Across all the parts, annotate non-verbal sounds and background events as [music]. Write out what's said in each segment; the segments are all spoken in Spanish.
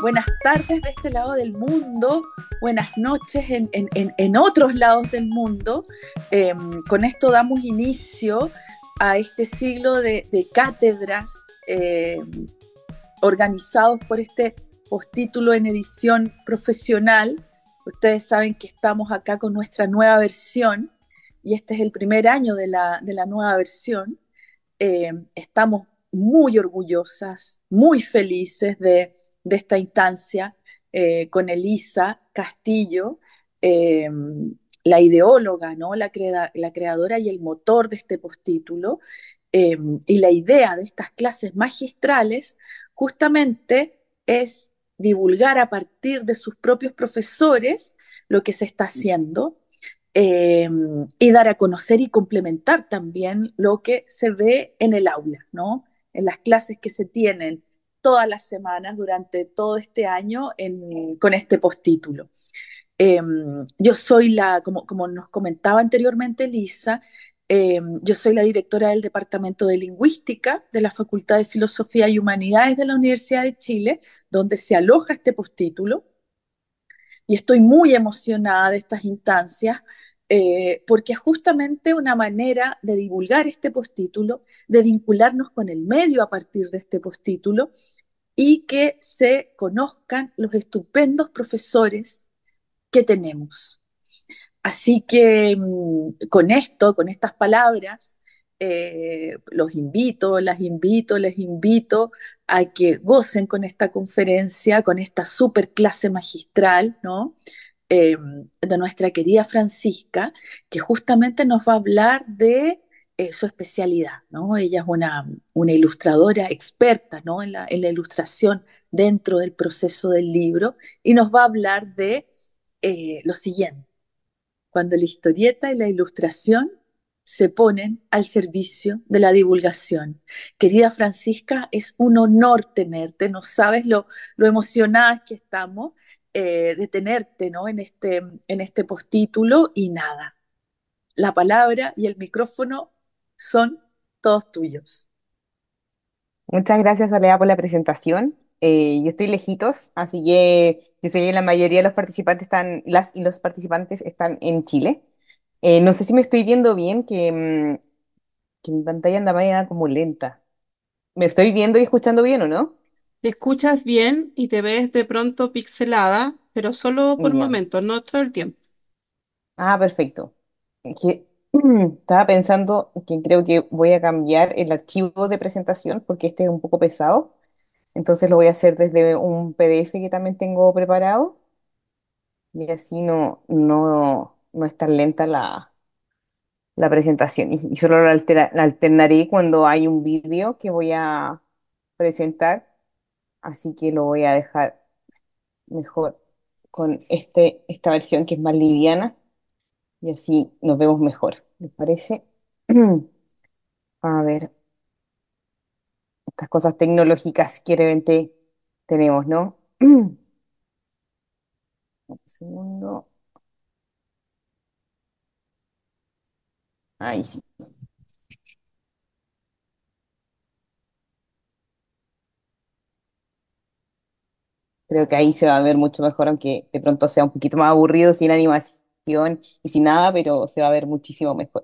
Buenas tardes de este lado del mundo, buenas noches en, otros lados del mundo. Em, con esto damos inicio a este siglo de, cátedras em, organizados por este postítulo en edición profesional Ustedes saben que estamos acá con nuestra nueva versión y este es el primer año de la, nueva versión. Eh, estamos muy orgullosas, muy felices de, esta instancia eh, con Elisa Castillo, eh, la ideóloga, ¿no? la, creadora y el motor de este postítulo. y la idea de estas clases magistrales justamente es divulgar a partir de sus propios profesores lo que se está haciendo em, y dar a conocer y complementar también lo que se ve en el aula, ¿no? En las clases que se tienen todas las semanas durante todo este año con este postítulo. Em, yo soy la, como, como nos comentaba anteriormente Lisa, eh, yo soy la directora del Departamento de Lingüística de la Facultad de Filosofía y Humanidades de la Universidad de Chile, donde se aloja este postítulo. Y estoy muy emocionada de estas instancias, eh, porque es justamente una manera de divulgar este postítulo, de vincularnos con el medio a partir de este postítulo y que se conozcan los estupendos profesores que tenemos. Así que mm, con esto, con estas palabras, eh, los invito, las invito, les invito a que gocen con esta conferencia, con esta super clase magistral, em, de nuestra querida Francisca, que justamente nos va a hablar de eh, su especialidad, Ella es una, una ilustradora experta, en la ilustración dentro del proceso del libro y nos va a hablar de eh, lo siguiente cuando la historieta y la ilustración se ponen al servicio de la divulgación. Querida Francisca, es un honor tenerte, no sabes lo, emocionadas que estamos eh, de tenerte ¿no? Este, en, este, postítulo y nada. La palabra y el micrófono son todos tuyos. Muchas gracias, Olea, por la presentación. Eh, yo estoy lejitos, así que yo sé que la mayoría de los participantes están, las y los participantes están en Chile. Eh, no sé si me estoy viendo bien, que, mm, mi pantalla andaba como lenta. ¿Me estoy viendo y escuchando bien o no? Te escuchas bien y te ves de pronto pixelada, pero solo por un momento, no todo el tiempo. Ah, perfecto. [clears throat] estaba pensando que creo que voy a cambiar el archivo de presentación porque este es un poco pesado entonces lo voy a hacer desde un PDF que también tengo preparado y así no, no, es tan lenta la, presentación. Y, solo la, alternaré cuando hay un vídeo que voy a presentar, así que lo voy a dejar mejor con este, esta versión que es más liviana y así nos vemos mejor, ¿me parece? [clears throat] a ver estas cosas tecnológicas que realmente tenemos, ¿no? [clears throat] Un segundo. Ahí sí. Creo que ahí se va a ver mucho mejor, aunque de pronto sea un poquito más aburrido sin animación y sin nada, pero se va a ver muchísimo mejor.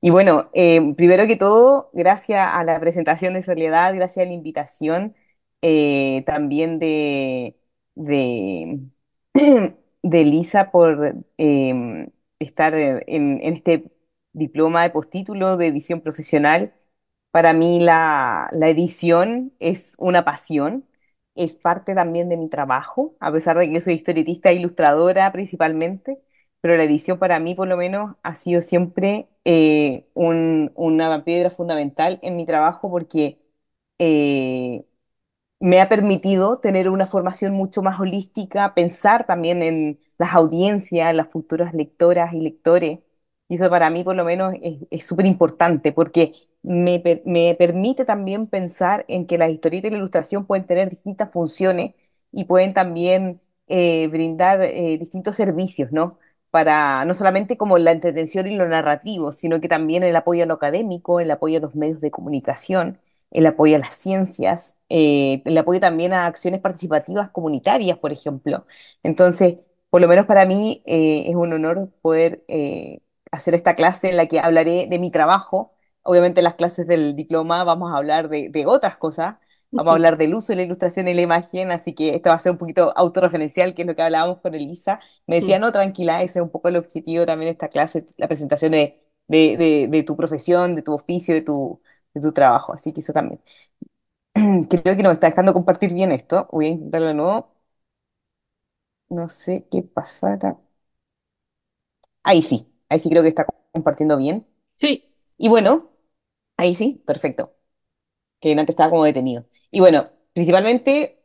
Y bueno, eh, primero que todo, gracias a la presentación de Soledad, gracias a la invitación eh, también de, de, [clears throat] Lisa por em, estar en, este diploma de postítulo de edición profesional. Para mí la, la edición es una pasión, es parte también de mi trabajo, a pesar de que yo soy historietista e ilustradora principalmente pero la edición para mí por lo menos ha sido siempre eh, una piedra fundamental en mi trabajo porque eh, me ha permitido tener una formación mucho más holística, pensar también en las audiencias, las futuras lectoras y lectores. Y eso para mí por lo menos es súper importante porque me, permite también pensar en que la historieta y la ilustración pueden tener distintas funciones y pueden también eh, brindar distintos servicios, ¿no? para no solamente como la entretención y lo narrativo, sino que también el apoyo a lo académico, el apoyo a los medios de comunicación, el apoyo a las ciencias, eh, el apoyo también a acciones participativas comunitarias, por ejemplo. Entonces, por lo menos para mí eh, es un honor poder eh, hacer esta clase en la que hablaré de mi trabajo. Obviamente en las clases del diploma vamos a hablar de otras cosas, Vamos a hablar del uso de la ilustración y la imagen, así que esto va a ser un poquito autorreferencial, que es lo que hablábamos con Elisa. Me decía, mm. no, tranquila, ese es un poco el objetivo también de esta clase, la presentación de, tu profesión, de tu oficio, de tu, de tu trabajo. Así que eso también. [clears throat] Creo que nos está dejando compartir bien esto. Voy a intentarlo de nuevo. No sé qué pasará. Ahí sí, ahí sí creo que está compartiendo bien. Sí. Y bueno, ahí sí, perfecto que antes estaba como detenido. Y bueno, principalmente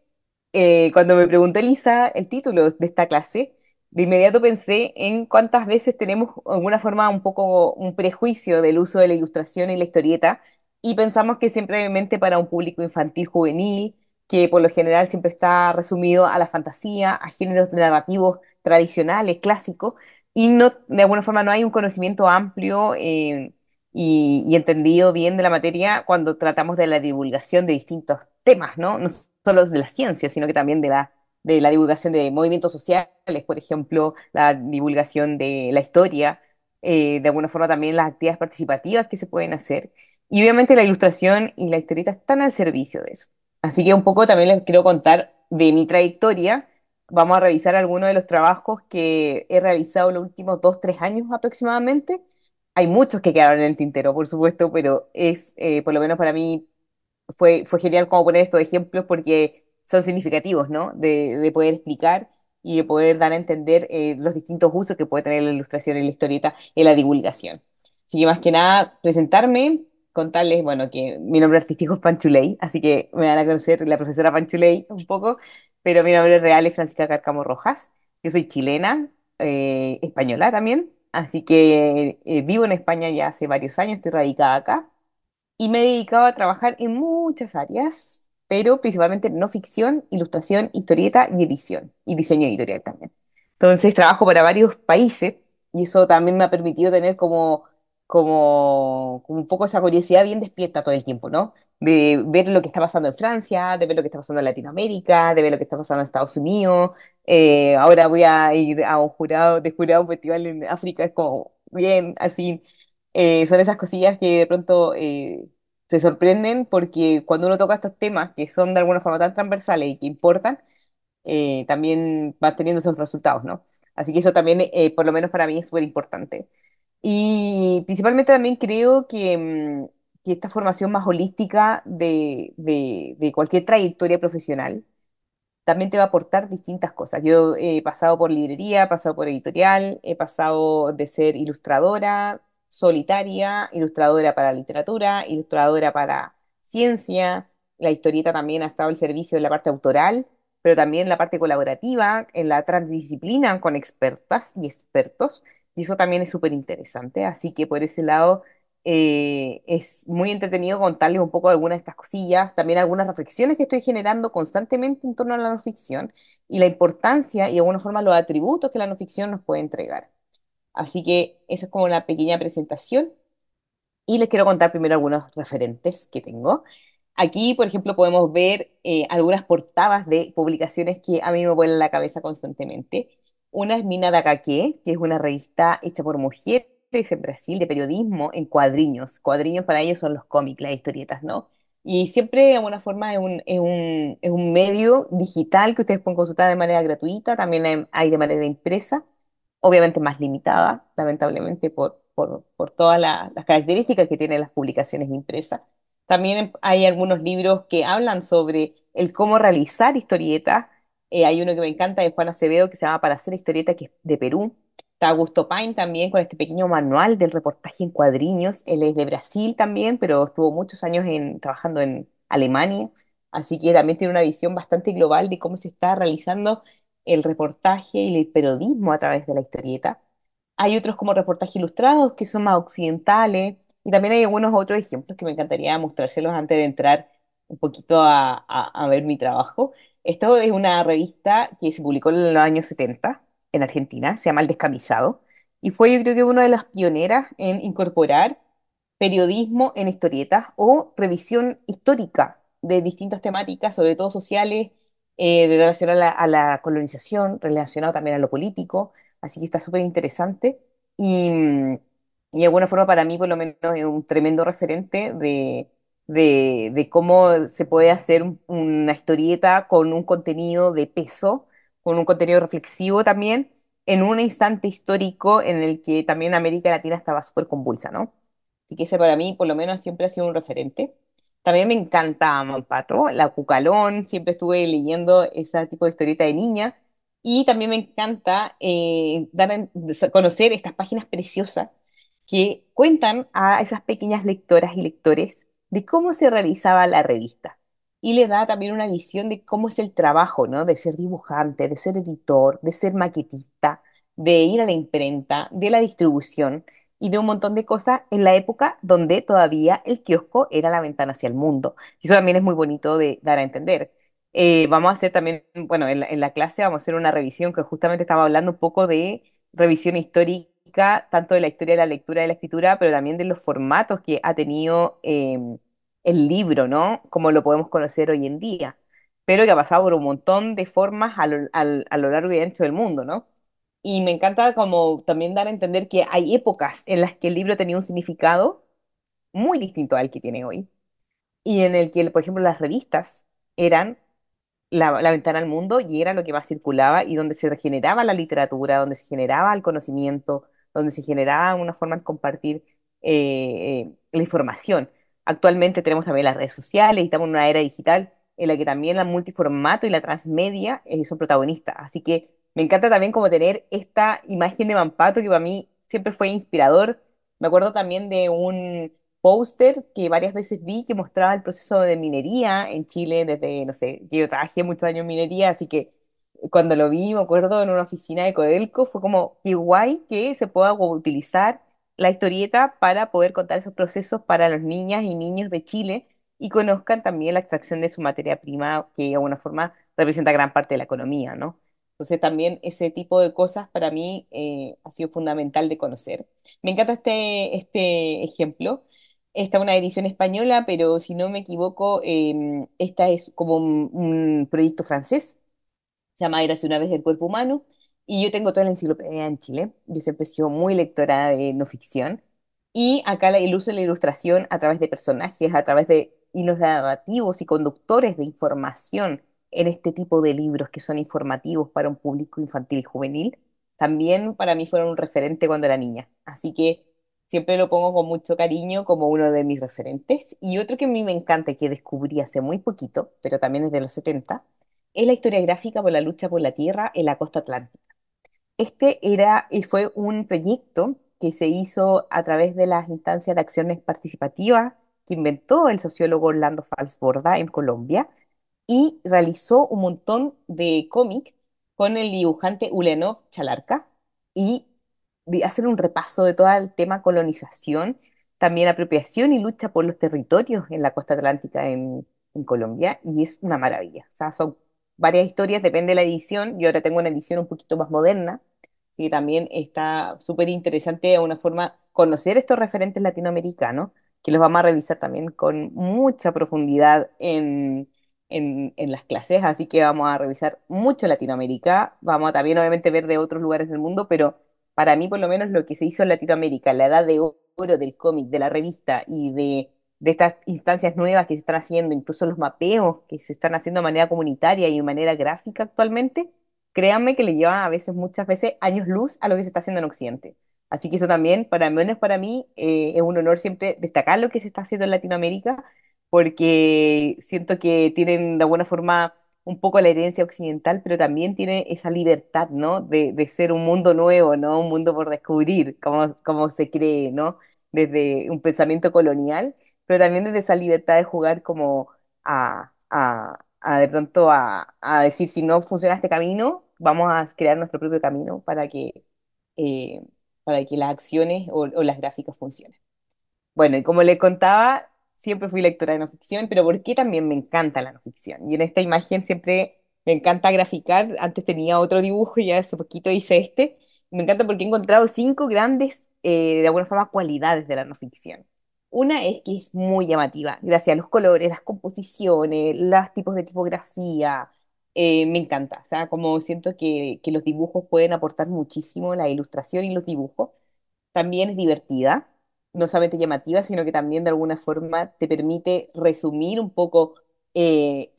eh, cuando me preguntó Elisa el título de esta clase, de inmediato pensé en cuántas veces tenemos alguna forma un poco un prejuicio del uso de la ilustración y la historieta y pensamos que siempre simplemente para un público infantil juvenil, que por lo general siempre está resumido a la fantasía, a géneros narrativos tradicionales, clásicos, y no, de alguna forma no hay un conocimiento amplio. Eh, y, entendido bien de la materia cuando tratamos de la divulgación de distintos temas, ¿no? No solo de la ciencia, sino que también de la, de la divulgación de movimientos sociales, por ejemplo, la divulgación de la historia, eh, de alguna forma también las actividades participativas que se pueden hacer. Y obviamente la ilustración y la historieta están al servicio de eso. Así que un poco también les quiero contar de mi trayectoria. Vamos a revisar algunos de los trabajos que he realizado los últimos dos, tres años aproximadamente hay muchos que quedaron en el tintero, por supuesto, pero es, eh, por lo menos para mí, fue, fue genial como poner estos ejemplos porque son significativos, ¿no? De, poder explicar y de poder dar a entender eh, los distintos usos que puede tener la ilustración y la historieta en la divulgación. Así que más que nada, presentarme, contarles, bueno, que mi nombre artístico es Panchuley, así que me van a conocer la profesora Panchuley un poco, pero mi nombre real es Francisca Carcamo Rojas, yo soy chilena, eh, española también, Así que eh, vivo en España ya hace varios años, estoy radicada acá y me he dedicado a trabajar en muchas áreas, pero principalmente no ficción, ilustración, historieta y edición, y diseño editorial también. Entonces trabajo para varios países y eso también me ha permitido tener como como, un poco esa curiosidad bien despierta todo el tiempo, ¿no? De ver lo que está pasando en Francia, de ver lo que está pasando en Latinoamérica, de ver lo que está pasando en Estados Unidos. Eh, ahora voy a ir a un jurado, de jurado, un festival en África, es como, bien, al fin. Eh, son esas cosillas que de pronto eh, se sorprenden porque cuando uno toca estos temas que son de alguna forma tan transversales y que importan, también va teniendo esos resultados, ¿no? Así que eso también, por lo menos para mí, es súper importante. Y principalmente también creo que, mm, esta formación más holística de, de, cualquier trayectoria profesional también te va a aportar distintas cosas. Yo he pasado por librería, he pasado por editorial, he pasado de ser ilustradora solitaria, ilustradora para literatura, ilustradora para ciencia. La historieta también ha estado al servicio de la parte autoral, pero también la parte colaborativa, en la transdisciplina con expertas y expertos y eso también es súper interesante. Así que por ese lado eh, es muy entretenido contarles un poco algunas de estas cosillas, también algunas reflexiones que estoy generando constantemente en torno a la no ficción y la importancia y de alguna forma los atributos que la no ficción nos puede entregar. Así que esa es como una pequeña presentación y les quiero contar primero algunos referentes que tengo. Aquí, por ejemplo, podemos ver eh, algunas portadas de publicaciones que a mí me vuelan la cabeza constantemente. Una es Mina Dagaque, que es una revista hecha por mujeres en Brasil de periodismo en cuadriños. Cuadriños para ellos son los cómics, las historietas, ¿no? Y siempre, de alguna forma, es un, medio digital que ustedes pueden consultar de manera gratuita, también hay, de manera impresa, obviamente más limitada, lamentablemente, por, por, todas las características que tienen las publicaciones impresas. También hay algunos libros que hablan sobre el cómo realizar historietas, eh, hay uno que me encanta de Juan Acevedo que se llama Para hacer historieta, que es de Perú. Está Augusto Paine también con este pequeño manual del reportaje en cuadriños. Él es de Brasil también, pero estuvo muchos años trabajando en Alemania. Así que también tiene una visión bastante global de cómo se está realizando el reportaje y el periodismo a través de la historieta. Hay otros como reportajes ilustrados que son más occidentales y también hay algunos otros ejemplos que me encantaría mostrárselos antes de entrar un poquito a ver mi trabajo. Esto es una revista que se publicó en los años 70 en Argentina, se llama El Descamisado, y fue yo creo que una de las pioneras en incorporar periodismo en historietas o revisión histórica de distintas temáticas, sobre todo sociales, eh, relacionadas a la, colonización, relacionado también a lo político, así que está súper interesante y, mm, y de alguna forma para mí por lo menos es un tremendo referente de de, cómo se puede hacer una historieta con un contenido de peso, con un contenido reflexivo también, en un instante histórico en el que también América Latina estaba súper convulsa, ¿no? Así que ese para mí, por lo menos, siempre ha sido un referente. También me encanta Mampato, la Cucalón, siempre estuve leyendo ese tipo de historieta de niña. Y también me encanta eh, dar a conocer estas páginas preciosas que cuentan a esas pequeñas lectoras y lectores de cómo se realizaba la revista. Y le da también una visión de cómo es el trabajo, ¿no? De ser dibujante, de ser editor, de ser maquetista, de ir a la imprenta, de la distribución y de un montón de cosas en la época donde todavía el kiosco era la ventana hacia el mundo. Y eso también es muy bonito de dar a entender. Eh, vamos a hacer también, bueno, en la clase vamos a hacer una revisión que justamente estaba hablando un poco de revisión histórica tanto de la historia de la lectura de la escritura, pero también de los formatos que ha tenido eh, el libro, ¿no? Como lo podemos conocer hoy en día, pero que ha pasado por un montón de formas a lo, largo y ancho del mundo, ¿no? Y me encanta como también dar a entender que hay épocas en las que el libro tenía un significado muy distinto al que tiene hoy, y en el que, por ejemplo, las revistas eran la, la, ventana al mundo y era lo que más circulaba y donde se generaba la literatura, donde se generaba el conocimiento, donde se generaba una forma de compartir eh, eh, la información. Actualmente tenemos también las redes sociales y estamos en una era digital en la que también la multiformato y la transmedia eh, son protagonistas. Así que me encanta también como tener esta imagen de Mampato que para mí siempre fue inspirador. Me acuerdo también de un póster que varias veces vi que mostraba el proceso de minería en Chile desde, no sé, yo trabajé muchos años en minería, así que cuando lo vi, me acuerdo, en una oficina de Codelco, fue como, qué guay que se pueda utilizar la historieta para poder contar esos procesos para las niñas y niños de Chile y conozcan también la extracción de su materia prima, que de alguna forma representa gran parte de la economía, ¿no? Entonces también ese tipo de cosas para mí eh, ha sido fundamental de conocer. Me encanta este, este ejemplo. Esta es una edición española, pero si no me equivoco, em, esta es como un proyecto francés se llama hace una vez el cuerpo humano, y yo tengo toda la enciclopedia en Chile, yo siempre he sido muy lectora de no ficción, y acá la iluso la ilustración a través de personajes, a través de hilos narrativos y conductores de información en este tipo de libros que son informativos para un público infantil y juvenil, también para mí fueron un referente cuando era niña. Así que siempre lo pongo con mucho cariño como uno de mis referentes. Y otro que a mí me encanta y que descubrí hace muy poquito, pero también desde los 70, es la Historia Gráfica por la lucha por la tierra en la costa atlántica. Este era y fue un proyecto que se hizo a través de las instancias de acciones participativas que inventó el sociólogo Orlando Fals-Borda en Colombia y realizó un montón de cómics con el dibujante Ulenov Chalarca y de hacer un repaso de todo el tema colonización, también apropiación y lucha por los territorios en la costa atlántica en, en Colombia y es una maravilla. O sea, son varias historias, depende de la edición. Yo ahora tengo una edición un poquito más moderna, que también está súper interesante de una forma conocer estos referentes latinoamericanos, que los vamos a revisar también con mucha profundidad en, en, las clases, así que vamos a revisar mucho Latinoamérica, vamos a también obviamente ver de otros lugares del mundo, pero para mí por lo menos lo que se hizo en Latinoamérica, la edad de oro del cómic, de la revista y de de estas instancias nuevas que se están haciendo, incluso los mapeos que se están haciendo de manera comunitaria y de manera gráfica actualmente, créanme que le llevan a veces, muchas veces, años luz a lo que se está haciendo en Occidente. Así que eso también, para menos para mí, eh, es un honor siempre destacar lo que se está haciendo en Latinoamérica, porque siento que tienen de alguna forma un poco la herencia occidental, pero también tiene esa libertad, ¿no? De, ser un mundo nuevo, ¿no? Un mundo por descubrir, como, se cree, ¿no? Desde un pensamiento colonial pero también desde esa libertad de jugar como a, de pronto a, decir, si no funciona este camino, vamos a crear nuestro propio camino para que, eh, para que las acciones o, las gráficas funcionen. Bueno, y como le contaba, siempre fui lectora de no ficción, pero ¿por qué también me encanta la no ficción? Y en esta imagen siempre me encanta graficar. Antes tenía otro dibujo y hace poquito hice este. Me encanta porque he encontrado cinco grandes, eh, de alguna forma, cualidades de la no ficción. Una es que es muy llamativa, gracias a los colores, las composiciones, los tipos de tipografía. Eh, me encanta, o sea, como siento que, los dibujos pueden aportar muchísimo, la ilustración y los dibujos. También es divertida, no solamente llamativa, sino que también de alguna forma te permite resumir un poco eh,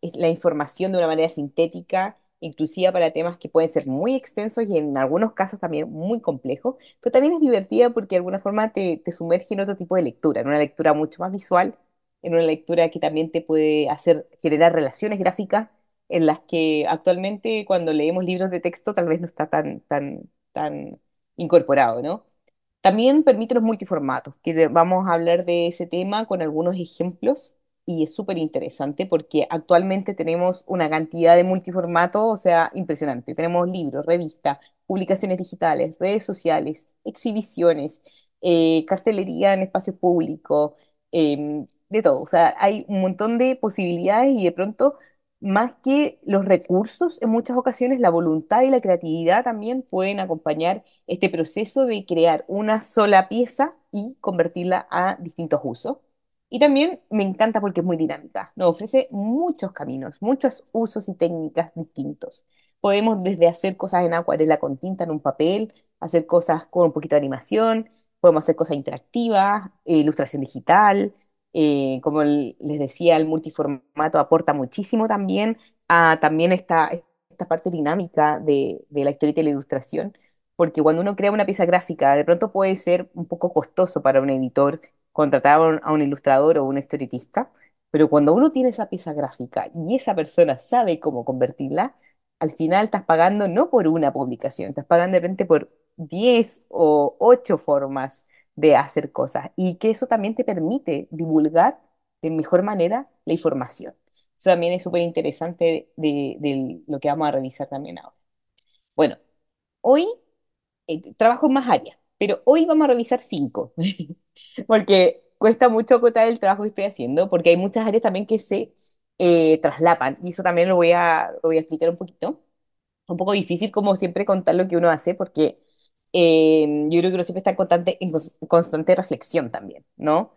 la información de una manera sintética inclusiva para temas que pueden ser muy extensos y en algunos casos también muy complejos, pero también es divertida porque de alguna forma te, sumerge en otro tipo de lectura, en una lectura mucho más visual, en una lectura que también te puede hacer generar relaciones gráficas en las que actualmente cuando leemos libros de texto tal vez no está tan, tan, tan incorporado, ¿no? También permite los multiformatos, que vamos a hablar de ese tema con algunos ejemplos y es súper interesante porque actualmente tenemos una cantidad de multiformato, o sea, impresionante. Tenemos libros, revistas, publicaciones digitales, redes sociales, exhibiciones, eh, cartelería en espacios públicos, em, de todo. O sea, hay un montón de posibilidades y de pronto, más que los recursos, en muchas ocasiones la voluntad y la creatividad también pueden acompañar este proceso de crear una sola pieza y convertirla a distintos usos. Y también me encanta porque es muy dinámica, nos ofrece muchos caminos, muchos usos y técnicas distintos. Podemos desde hacer cosas en acuarela con tinta en un papel, hacer cosas con un poquito de animación, podemos hacer cosas interactivas, eh, ilustración digital, eh, como les decía, el multiformato aporta muchísimo también a también esta, esta parte dinámica de, de la historia y la ilustración, porque cuando uno crea una pieza gráfica, de pronto puede ser un poco costoso para un editor contratar a un, ilustrador o un historietista, pero cuando uno tiene esa pieza gráfica y esa persona sabe cómo convertirla, al final estás pagando no por una publicación, estás pagando de repente por 10 o 8 formas de hacer cosas y que eso también te permite divulgar de mejor manera la información. Eso también es súper interesante de, lo que vamos a revisar también ahora. Bueno, hoy eh, trabajo en más áreas, pero hoy vamos a revisar cinco. [laughs] porque cuesta mucho contar el trabajo que estoy haciendo, porque hay muchas áreas también que se eh, traslapan, y eso también lo voy, a, lo voy a explicar un poquito. Un poco difícil, como siempre, contar lo que uno hace, porque eh, yo creo que uno siempre está en constante, en constante reflexión también, ¿no?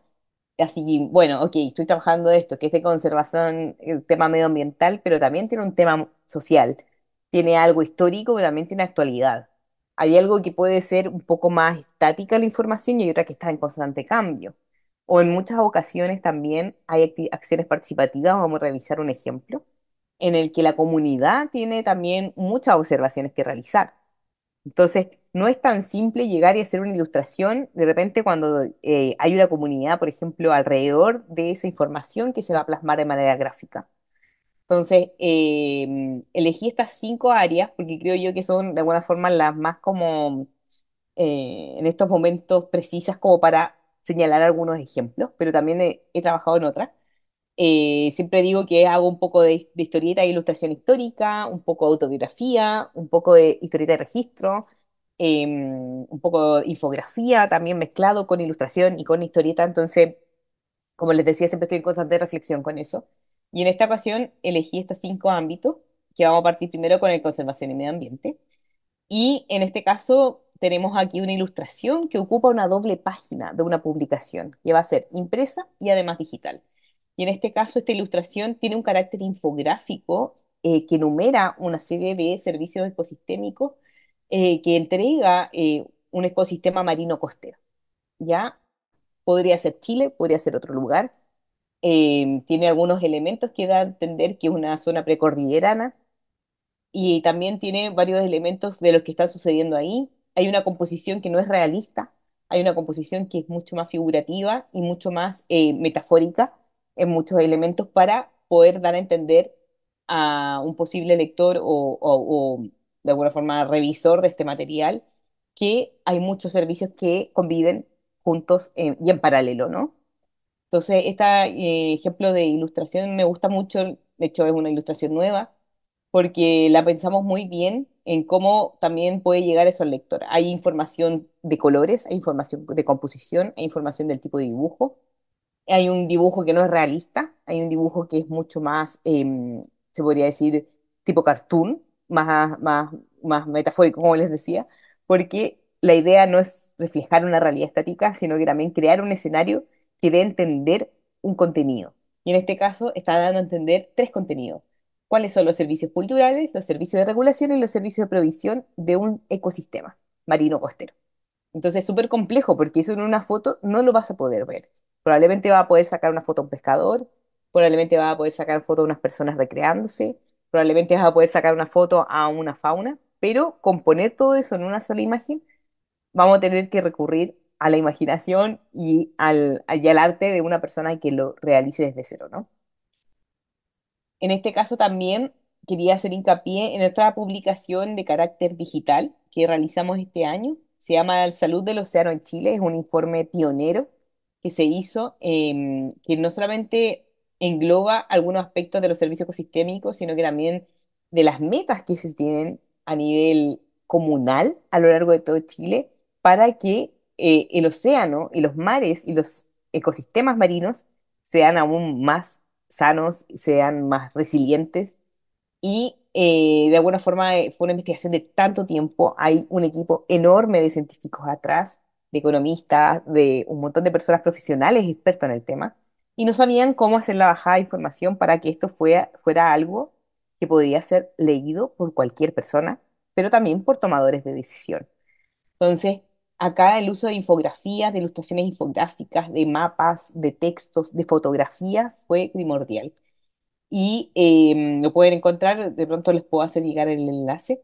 Así, bueno, ok, estoy trabajando esto, que es de conservación, el tema medioambiental, pero también tiene un tema social, tiene algo histórico, pero también tiene actualidad. Hay algo que puede ser un poco más estática la información y hay otra que está en constante cambio. O en muchas ocasiones también hay acciones participativas, vamos a realizar un ejemplo, en el que la comunidad tiene también muchas observaciones que realizar. Entonces, no es tan simple llegar y hacer una ilustración de repente cuando eh, hay una comunidad, por ejemplo, alrededor de esa información que se va a plasmar de manera gráfica. Entonces, em, elegí estas cinco áreas porque creo yo que son de alguna forma las más como eh, en estos momentos precisas como para señalar algunos ejemplos, pero también he, trabajado en otras. Eh, siempre digo que hago un poco de, de, historieta e ilustración histórica, un poco de autobiografía, un poco de historieta de registro, em, un poco de infografía también mezclado con ilustración y con historieta. Entonces, como les decía, siempre estoy en constante reflexión con eso. Y en esta ocasión elegí estos cinco ámbitos, que vamos a partir primero con el conservación y medio ambiente. Y en este caso tenemos aquí una ilustración que ocupa una doble página de una publicación, que va a ser impresa y además digital. Y en este caso esta ilustración tiene un carácter infográfico eh, que enumera una serie de servicios ecosistémicos eh, que entrega eh, un ecosistema marino costero. ¿Ya? Podría ser Chile, podría ser otro lugar, Em, tiene algunos elementos que da a entender que es una zona precordillerana y también tiene varios elementos de lo que está sucediendo ahí. Hay una composición que no es realista, hay una composición que es mucho más figurativa y mucho más eh, metafórica en muchos elementos para poder dar a entender a un posible lector o, de alguna forma revisor de este material que hay muchos servicios que conviven juntos eh, y en paralelo, ¿no? Entonces, este ejemplo de ilustración me gusta mucho, de hecho es una ilustración nueva, porque la pensamos muy bien en cómo también puede llegar eso al lector. Hay información de colores, hay información de composición, hay información del tipo de dibujo, hay un dibujo que no es realista, hay un dibujo que es mucho más, em, se podría decir, tipo cartoon, más, más, más metafórico, como les decía, porque la idea no es reflejar una realidad estática, sino que también crear un escenario que dé entender un contenido. Y en este caso está dando a entender tres contenidos. ¿Cuáles son los servicios culturales, los servicios de regulación y los servicios de provisión de un ecosistema marino costero? Entonces es súper complejo porque eso en una foto no lo vas a poder ver. Probablemente va a poder sacar una foto a un pescador, probablemente va a poder sacar foto a unas personas recreándose, probablemente vas a poder sacar una foto a una fauna, pero componer todo eso en una sola imagen, vamos a tener que recurrir a la imaginación y al, arte de una persona que lo realice desde cero, ¿no? En este caso también quería hacer hincapié en otra publicación de carácter digital que realizamos este año. Se llama Salud del Océano en Chile, es un informe pionero que se hizo, em, que no solamente engloba algunos aspectos de los servicios ecosistémicos, sino que también de las metas que se tienen a nivel comunal a lo largo de todo Chile para que eh, el océano y los mares y los ecosistemas marinos sean aún más sanos, sean más resilientes. Y eh, de alguna forma eh, fue una investigación de tanto tiempo, hay un equipo enorme de científicos atrás, de economistas, de un montón de personas profesionales expertos en el tema, y no sabían cómo hacer la bajada de información para que esto fuera, fuera algo que podía ser leído por cualquier persona, pero también por tomadores de decisión. Entonces, Acá el uso de infografías, de ilustraciones infográficas, de mapas, de textos, de fotografías fue primordial. Y em, lo pueden encontrar, de pronto les puedo hacer llegar el enlace.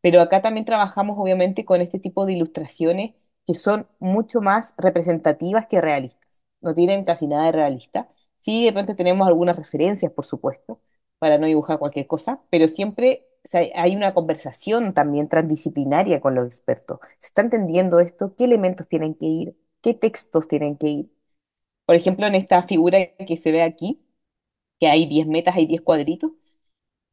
Pero acá también trabajamos obviamente con este tipo de ilustraciones que son mucho más representativas que realistas. No tienen casi nada de realista. Sí, de pronto tenemos algunas referencias, por supuesto, para no dibujar cualquier cosa, pero siempre hay una conversación también transdisciplinaria con los expertos. ¿Se está entendiendo esto? ¿Qué elementos tienen que ir? ¿Qué textos tienen que ir? Por ejemplo, en esta figura que se ve aquí, que hay 10 metas, hay 10 cuadritos,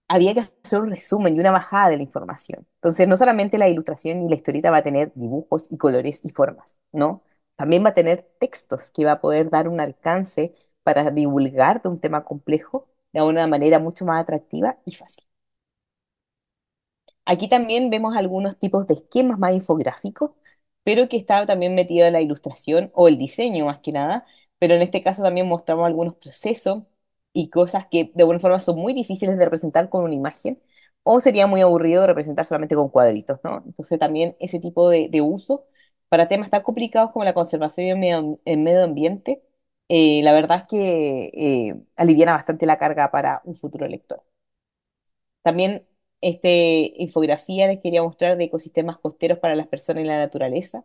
había que hacer un resumen y una bajada de la información. Entonces, no solamente la ilustración y la historieta va a tener dibujos y colores y formas, ¿no? También va a tener textos que va a poder dar un alcance para divulgar de un tema complejo de una manera mucho más atractiva y fácil. Aquí también vemos algunos tipos de esquemas más infográficos, pero que está también en la ilustración o el diseño más que nada, pero en este caso también mostramos algunos procesos y cosas que de alguna forma son muy difíciles de representar con una imagen o sería muy aburrido representar solamente con cuadritos, ¿no? Entonces también ese tipo de, uso para temas tan complicados como la conservación en medio, ambiente, eh, la verdad es que eh, alivian bastante la carga para un futuro lector. También esta infografía les quería mostrar de ecosistemas costeros para las personas y la naturaleza.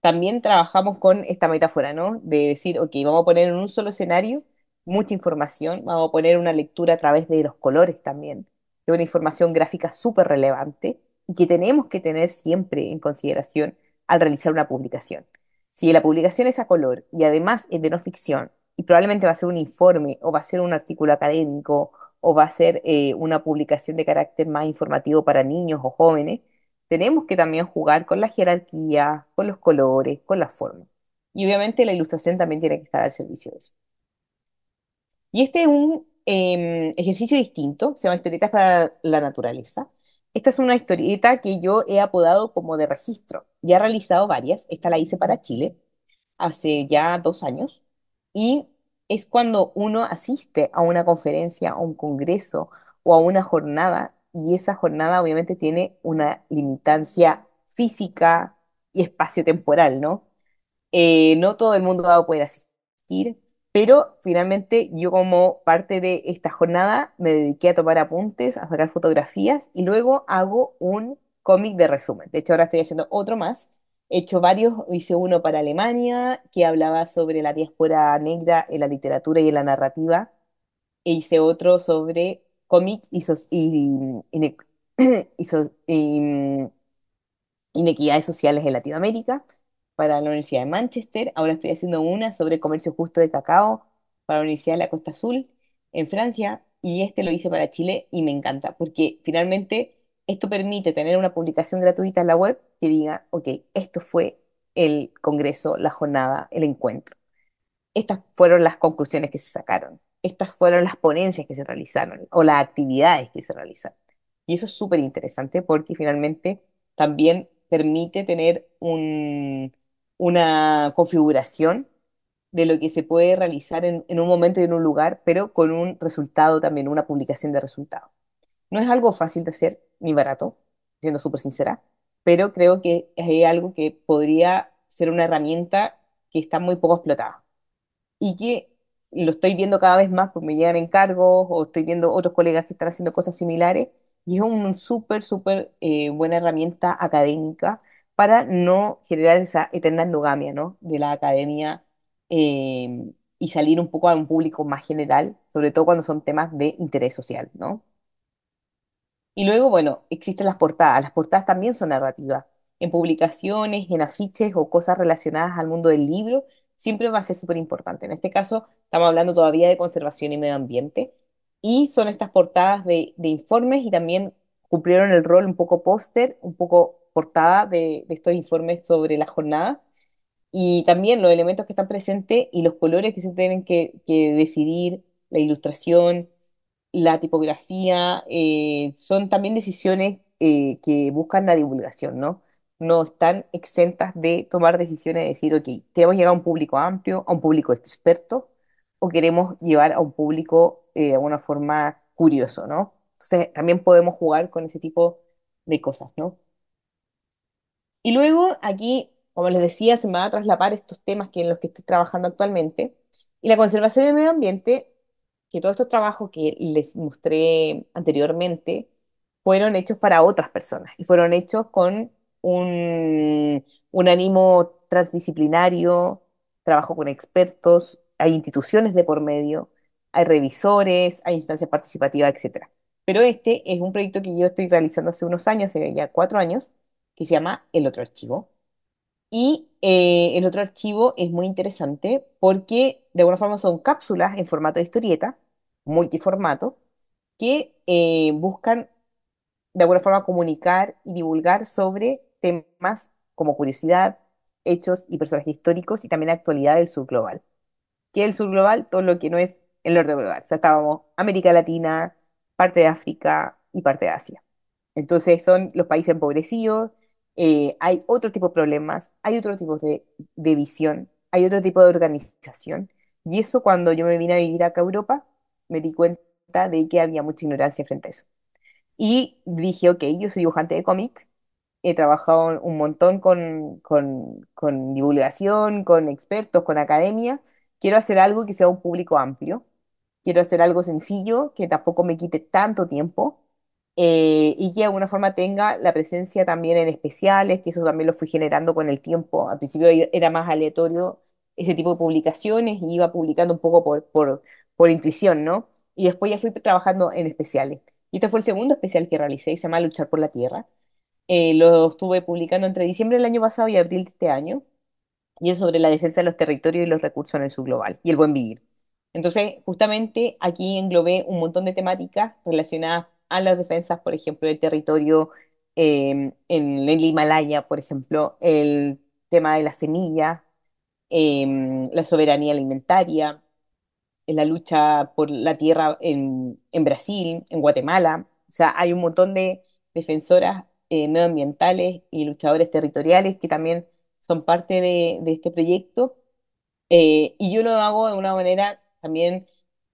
También trabajamos con esta metáfora, ¿no? De decir, ok, vamos a poner en un solo escenario mucha información, vamos a poner una lectura a través de los colores también, de una información gráfica súper relevante y que tenemos que tener siempre en consideración al realizar una publicación. Si la publicación es a color y además es de no ficción, y probablemente va a ser un informe o va a ser un artículo académico o va a ser eh, una publicación de carácter más informativo para niños o jóvenes, tenemos que también jugar con la jerarquía, con los colores, con la forma. Y obviamente la ilustración también tiene que estar al servicio de eso. Y este es un em, ejercicio distinto, se llama historietas para la naturaleza. Esta es una historieta que yo he apodado como de registro. Ya he realizado varias, esta la hice para Chile hace ya dos años y es cuando uno asiste a una conferencia, a un congreso o a una jornada y esa jornada obviamente tiene una limitancia física y espacio-temporal, ¿no? Eh, no todo el mundo va a poder asistir, pero finalmente yo como parte de esta jornada me dediqué a tomar apuntes, a sacar fotografías y luego hago un cómic de resumen. De hecho ahora estoy haciendo otro más He hecho varios, hice uno para Alemania, que hablaba sobre la diáspora negra en la literatura y en la narrativa, e hice otro sobre cómics y, [clears throat] mm, inequidades sociales en Latinoamérica para la Universidad de Manchester. Ahora estoy haciendo una sobre comercio justo de cacao para la Universidad de la Costa Azul en Francia. Y este lo hice para Chile y me encanta, porque finalmente esto permite tener una publicación gratuita en la web que diga, ok, esto fue el congreso, la jornada, el encuentro. Estas fueron las conclusiones que se sacaron. Estas fueron las ponencias que se realizaron o las actividades que se realizaron. Y eso es súper interesante porque finalmente también permite tener una configuración de lo que se puede realizar en, en, un momento y en un lugar, pero con un resultado también, una publicación de resultado. No es algo fácil de hacer, ni barato, siendo súper sincera, pero creo que hay algo que podría ser una herramienta que está muy poco explotada y que lo estoy viendo cada vez más, porque me llegan encargos o estoy viendo otros colegas que están haciendo cosas similares y es una súper, súper eh, buena herramienta académica para no generar esa eterna endogamia ¿no? de la academia eh, y salir un poco a un público más general, sobre todo cuando son temas de interés social, ¿no? Y luego, bueno, existen las portadas. Las portadas también son narrativas. En publicaciones, en afiches o cosas relacionadas al mundo del libro, siempre va a ser súper importante. En este caso, estamos hablando todavía de conservación y medio ambiente. Y son estas portadas de, informes y también cumplieron el rol un poco póster, un poco portada de, estos informes sobre la jornada y también los elementos que están presentes y los colores que se tienen que decidir, la ilustración, la tipografía, eh, son también decisiones eh, que buscan la divulgación, ¿no? No están exentas de tomar decisiones de decir, ok, queremos llegar a un público amplio, a un público experto, o queremos llevar a un público eh, de alguna forma curioso, ¿no? Entonces también podemos jugar con ese tipo de cosas, ¿no? Y luego aquí, como les decía, se me va a traslapar estos temas que en los que estoy trabajando actualmente. Y la conservación del medio ambiente que todos estos trabajos que les mostré anteriormente fueron hechos para otras personas y fueron hechos con un, un ánimo transdisciplinario, trabajo con expertos, hay instituciones de por medio, hay revisores, hay instancias participativas, etc. Pero este es un proyecto que yo estoy realizando hace unos años, hace ya cuatro años, que se llama El Otro Archivo. Y eh, el otro archivo es muy interesante porque de alguna forma son cápsulas en formato de historieta multiformato, que eh, buscan de alguna forma comunicar y divulgar sobre temas como curiosidad, hechos y personajes históricos y también la actualidad del sur global. Que el sur global, todo lo que no es el norte global. ya estábamos América Latina, parte de África y parte de Asia. Entonces son los países empobrecidos, eh, hay otro tipo de problemas, hay otro tipo de, de visión, hay otro tipo de organización. Y eso cuando yo me vine a vivir acá a Europa, me di cuenta de que había mucha ignorancia frente a eso. Y dije, ok, yo soy dibujante de cómic, he trabajado un montón con, con, divulgación, con expertos, con academia, quiero hacer algo que sea un público amplio, quiero hacer algo sencillo, que tampoco me quite tanto tiempo, eh, y que de alguna forma tenga la presencia también en especiales, que eso también lo fui generando con el tiempo. Al principio era más aleatorio ese tipo de publicaciones y iba publicando un poco por, por, por intuición, ¿no? Y después ya fui trabajando en especiales. Y este fue el segundo especial que realicé, se llama Luchar por la Tierra. Eh, lo estuve publicando entre diciembre del año pasado y abril de este año, y es sobre la defensa de los territorios y los recursos en el subglobal y el buen vivir. Entonces, justamente aquí englobé un montón de temáticas relacionadas a las defensas, por ejemplo, del territorio eh, en el Himalaya, por ejemplo, el tema de la semilla, eh, la soberanía alimentaria, en la lucha por la tierra en, en, Brasil, en Guatemala. O sea, hay un montón de defensoras eh, medioambientales y luchadores territoriales que también son parte de, de este proyecto. Eh, y yo lo hago de una manera también,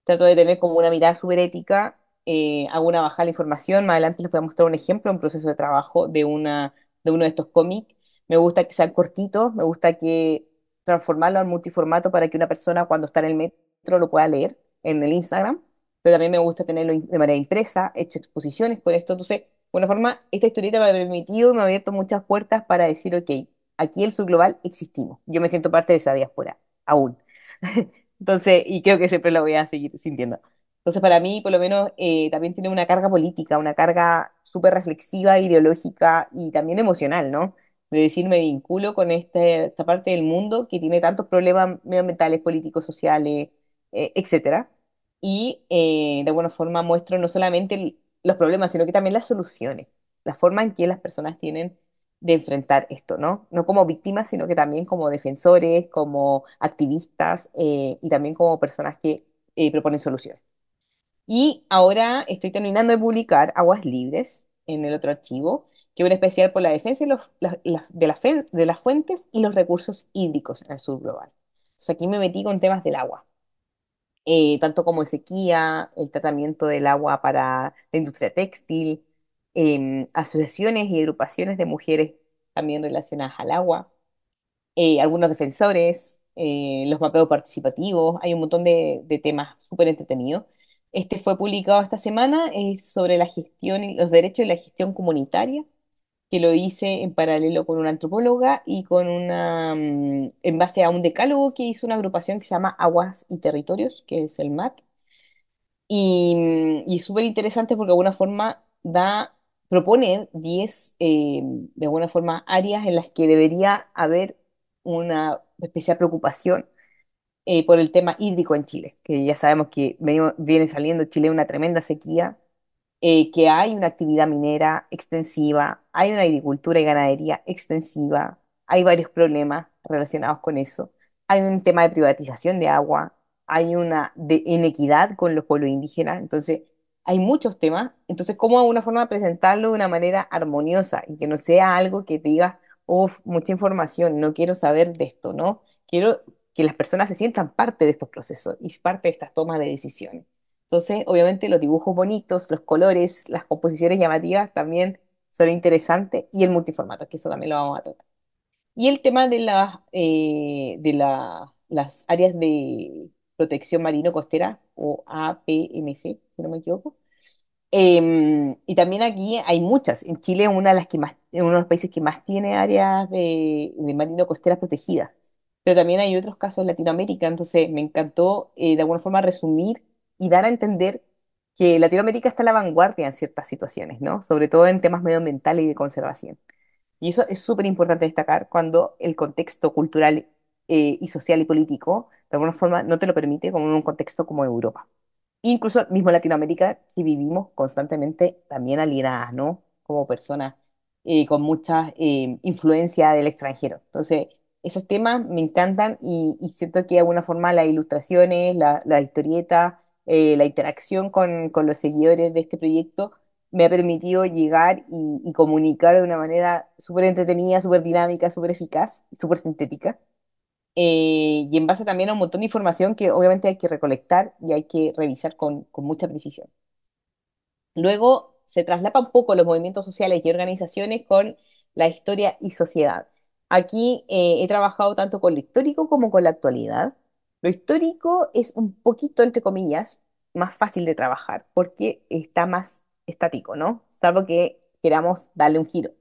trato de tener como una mirada superética, eh, hago una bajada de información, más adelante les voy a mostrar un ejemplo, un proceso de trabajo de, una, de uno de estos cómics. Me gusta que sean cortitos, me gusta que transformarlo al multiformato para que una persona cuando está en el metro lo pueda leer en el Instagram, pero también me gusta tenerlo de manera impresa, he hecho exposiciones con esto, entonces, de alguna forma, esta historieta me ha permitido y me ha abierto muchas puertas para decir, ok, aquí el subglobal existimos, yo me siento parte de esa diáspora, aún. [laughs] entonces, y creo que siempre lo voy a seguir sintiendo. Entonces, para mí, por lo menos, eh, también tiene una carga política, una carga súper reflexiva, ideológica y también emocional, ¿no? De decir, me vinculo con este, esta parte del mundo que tiene tantos problemas medioambientales, políticos, sociales, eh, etcétera. Y eh, de alguna forma muestro no solamente los problemas, sino que también las soluciones, la forma en que las personas tienen de enfrentar esto, ¿no? No como víctimas, sino que también como defensores, como activistas eh, y también como personas que proponen soluciones. Y ahora estoy terminando de publicar Aguas Libres en el otro archivo, que es un especial por la defensa de, las fuentes y los recursos hídricos en el sur global. aquí me metí con temas del agua. Eh, tanto como sequía, el tratamiento del agua para la industria textil, em, asociaciones y agrupaciones de mujeres también relacionadas al agua, eh, algunos defensores, eh, los mapeos participativos, hay un montón de, temas súper entretenidos. Este fue publicado esta semana sobre la gestión, y los derechos de la gestión comunitaria que lo hice en paralelo con una antropóloga y con una, mm, en base a un decálogo que hizo una agrupación que se llama Aguas y Territorios, que es el mac mm, Y, es súper interesante porque de alguna forma da, propone 10, eh, de alguna forma, áreas en las que debería haber una especial preocupación eh, por el tema hídrico en Chile, que ya sabemos que viene saliendo Chile una tremenda sequía eh, que hay una actividad minera extensiva, hay una agricultura y ganadería extensiva, hay varios problemas relacionados con eso, hay un tema de privatización de agua, hay una de inequidad con los pueblos indígenas, entonces hay muchos temas, entonces cómo una forma de presentarlo de una manera armoniosa y que no sea algo que te digas, mucha información, no quiero saber de esto, ¿no? Quiero que las personas se sientan parte de estos procesos y parte de estas tomas de decisiones. Entonces, obviamente los dibujos bonitos, los colores, las composiciones llamativas también son interesantes y el multiformato, que eso también lo vamos a tratar. Y el tema de, eh, la, de las áreas de protección marino-costera o APMC, si no me equivoco. Em, y también aquí hay muchas. En Chile es una de las que más, uno de los países que más tiene áreas de, marino costera protegidas. Pero también hay otros casos en Latinoamérica. Entonces me encantó eh, de alguna forma resumir y dar a entender que Latinoamérica está a la vanguardia en ciertas situaciones, ¿no? Sobre todo en temas medioambientales y de conservación. Y eso es súper importante destacar cuando el contexto cultural eh, y social y político, de alguna forma, no te lo permite como en un contexto como Europa. Incluso mismo Latinoamérica, si vivimos constantemente también alienadas, ¿no? Como personas eh, con mucha eh, influencia del extranjero. Entonces, esos temas me encantan y, siento que de alguna forma las ilustraciones, las la historieta, eh, la interacción con, los seguidores de este proyecto me ha permitido llegar y, comunicar de una manera súper entretenida, súper dinámica, súper eficaz, súper sintética. Eh, y en base también a un montón de información que obviamente hay que recolectar y hay que revisar con, mucha precisión. Luego se traslapa un poco los movimientos sociales y organizaciones con la historia y sociedad. Aquí eh, he trabajado tanto con lo histórico como con la actualidad. Lo histórico es un poquito, entre comillas, más fácil de trabajar porque está más estático, ¿no? Salvo que queramos darle un giro.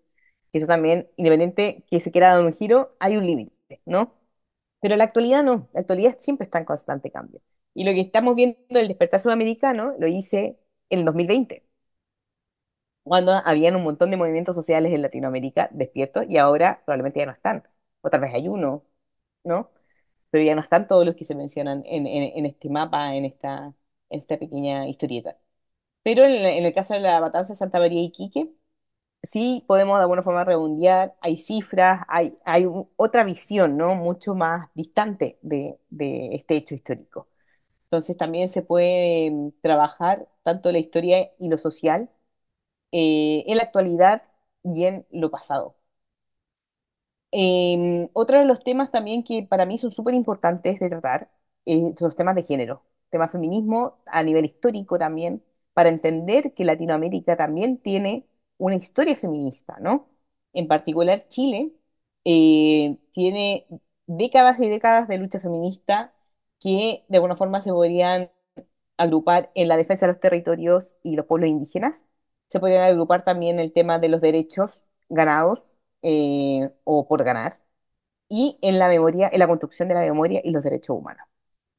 Eso también, independiente que se quiera dar un giro, hay un límite, ¿no? Pero la actualidad no, la actualidad siempre está en constante cambio. Y lo que estamos viendo del despertar sudamericano lo hice en 2020, cuando habían un montón de movimientos sociales en Latinoamérica despiertos y ahora probablemente ya no están, o tal vez hay uno, ¿no? pero este ya no están todos los que se mencionan en, este mapa, en esta, pequeña historieta. Pero en, el caso de la matanza de Santa María y Quique, sí podemos de alguna forma redondear, hay cifras, hay, otra visión, ¿no? Mucho más distante de, este hecho histórico. Entonces también se puede em, trabajar tanto la historia y lo social eh, en la actualidad y en lo pasado. Em, otro de los temas también que para mí son súper importantes de tratar eh, son los temas de género, tema feminismo a nivel histórico también, para entender que Latinoamérica también tiene una historia feminista, ¿no? En particular Chile eh, tiene décadas y décadas de lucha feminista que de alguna forma se podrían agrupar en la defensa de los territorios y los pueblos indígenas, se podrían agrupar también el tema de los derechos ganados eh, o por ganar, y en la memoria, en la construcción de la memoria y los derechos humanos.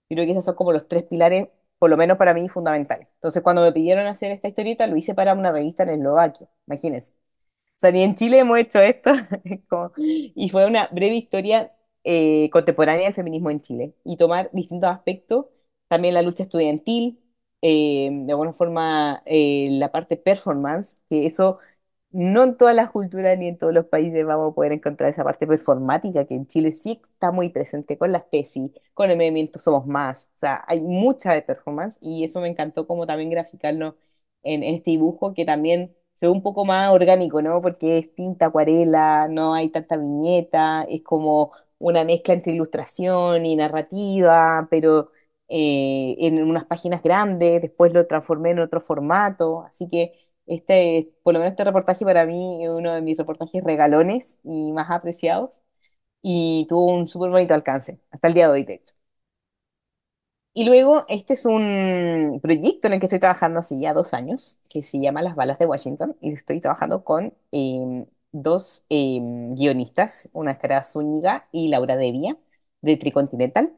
Yo creo que esos son como los tres pilares, por lo menos para mí, fundamentales. Entonces, cuando me pidieron hacer esta historieta, lo hice para una revista en Eslovaquia, imagínense. O sea, ni en Chile hemos hecho esto, [laughs] y fue una breve historia eh, contemporánea del feminismo en Chile, y tomar distintos aspectos, también la lucha estudiantil, eh, de alguna forma la parte performance, que eso no en todas las culturas ni en todos los países vamos a poder encontrar esa parte performática que en Chile sí está muy presente con la tesis, con el movimiento Somos Más. O sea, hay mucha de performance y eso me encantó como también graficarlo en, este dibujo que también se ve un poco más orgánico, ¿no? Porque es tinta, acuarela, no hay tanta viñeta, es como una mezcla entre ilustración y narrativa, pero eh, en unas páginas grandes, después lo transformé en otro formato, así que este, por lo menos este reportaje para mí es uno de mis reportajes regalones y más apreciados y tuvo un súper bonito alcance, hasta el día de hoy, de hecho. Y luego, este es un proyecto en el que estoy trabajando hace ya dos años, que se llama Las balas de Washington, y estoy trabajando con em, dos em, guionistas, una estará Zúñiga y Laura Devia, de Tricontinental,